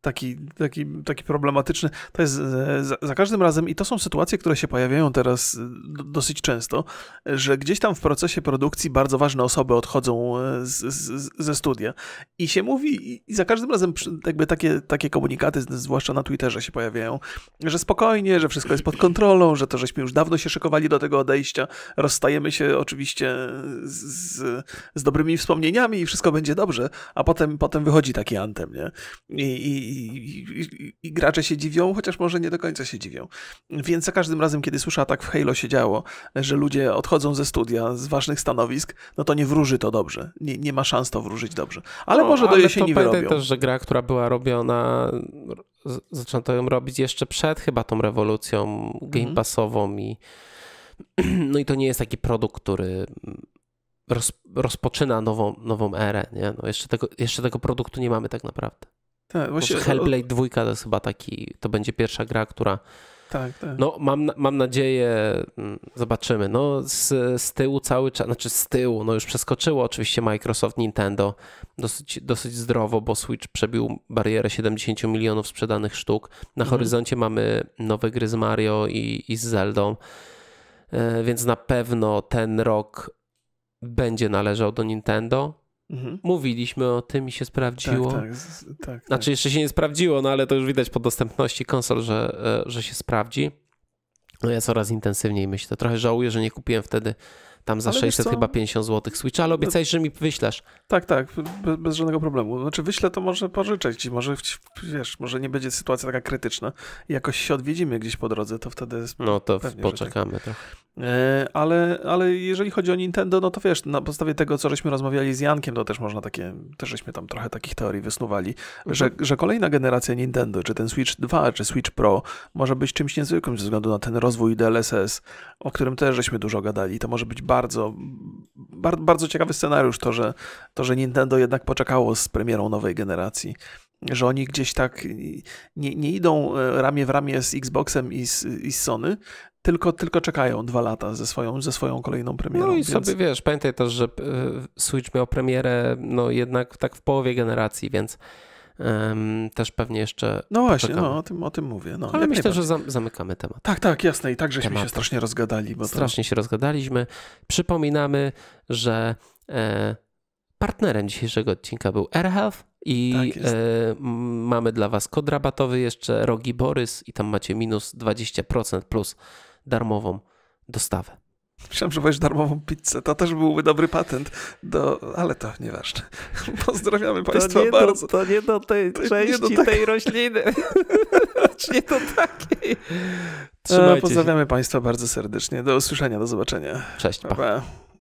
taki, taki, taki problematyczny. To jest e, za, za, każdym razem, i to są sytuacje, które się pojawiają teraz e, dosyć często, że gdzieś tam w procesie produkcji bardzo ważne osoby odchodzą e, z, z, ze studia i się mówi, i za każdym razem jakby takie, takie komunikaty, zwłaszcza na Twitterze się pojawiają, że spokojnie, że wszystko jest pod kontrolą, że to żeśmy już dawno się szykowali do tego odejścia, rozstajemy się oczywiście z, z dobrymi wspomnieniami i wszystko będzie dobrze, a potem, potem wychodzi taki antem, nie? I, i i, gracze się dziwią, chociaż może nie do końca się dziwią. Więc za każdym razem, kiedy słyszę, a tak w Halo się działo, że ludzie odchodzą ze studia, z ważnych stanowisk, no to nie wróży to dobrze. Nie, nie ma szans to wróżyć dobrze. Ale no, może do ale jesieni to wyrobią. też, że gra, która była robiona, zaczęto ją robić jeszcze przed chyba tą rewolucją game mhm. passową i no i to nie jest taki produkt, który roz, rozpoczyna nową, nową erę. Nie? No jeszcze, tego, jeszcze tego produktu nie mamy tak naprawdę. Tak, właśnie. Hellblade 2 to jest chyba taki, to będzie pierwsza gra, która. Tak, tak. No, mam, mam nadzieję, mm, zobaczymy. No, z, z tyłu cały czas, znaczy z tyłu, no już przeskoczyło oczywiście Microsoft, Nintendo dosyć, dosyć zdrowo, bo Switch przebił barierę 70 milionów sprzedanych sztuk. Na mhm. horyzoncie mamy nowe gry z Mario i, i z Zeldą, e, więc na pewno ten rok będzie należał do Nintendo. Mhm. Mówiliśmy o tym i się sprawdziło. Tak, tak, z, tak, tak, znaczy, tak. jeszcze się nie sprawdziło, no ale to już widać po dostępności konsol, że, e, że się sprawdzi. No ja coraz intensywniej myślę. Trochę żałuję, że nie kupiłem wtedy tam za ale chyba 50 zł Switcha, ale obiecałeś, no. że mi wyślesz. Tak, tak, bez, bez żadnego problemu. Znaczy wyślę to może pożyczę ci, może wiesz, może nie będzie sytuacja taka krytyczna. Jakoś się odwiedzimy gdzieś po drodze, to wtedy... No to pewnie, tak. poczekamy tak. trochę. E, ale, ale jeżeli chodzi o Nintendo, no to wiesz, na podstawie tego, co żeśmy rozmawiali z Jankiem, to też można takie, też żeśmy tam trochę takich teorii wysnuwali, mhm. że, że kolejna generacja Nintendo, czy ten Switch 2, czy Switch Pro, może być czymś niezwykłym ze względu na ten rozwój DLSS, o którym też żeśmy dużo gadali. To może być bardzo bardzo, bardzo, bardzo ciekawy scenariusz to że, to, że Nintendo jednak poczekało z premierą nowej generacji że oni gdzieś tak nie, nie idą e, ramię w ramię z Xboxem i z, i z Sony, tylko, tylko czekają dwa lata ze swoją, ze swoją kolejną premierą. No i więc... sobie wiesz, pamiętaj też, że e, Switch miał premierę no jednak tak w połowie generacji, więc Um, też pewnie jeszcze. No właśnie, no, o, tym, o tym mówię. No, Ale myślę, że zamykamy temat. Tak, tak, jasne. I tak, żeśmy się strasznie rozgadali. Bo strasznie to... się rozgadaliśmy. Przypominamy, że e, partnerem dzisiejszego odcinka był AirHealth i tak e, mamy dla Was kod rabatowy jeszcze Rogi Borys i tam macie minus 20% plus darmową dostawę. Myślałem, że weź darmową pizzę. To też byłby dobry patent, do... ale to nieważne. Pozdrawiamy Państwa to bardzo. Do, to nie do tej to części do tak... tej rośliny. Znaczy nie do takiej. E, Trzymajcie Pozdrawiamy się. Państwa bardzo serdecznie. Do usłyszenia, do zobaczenia. Cześć. Pa. pa.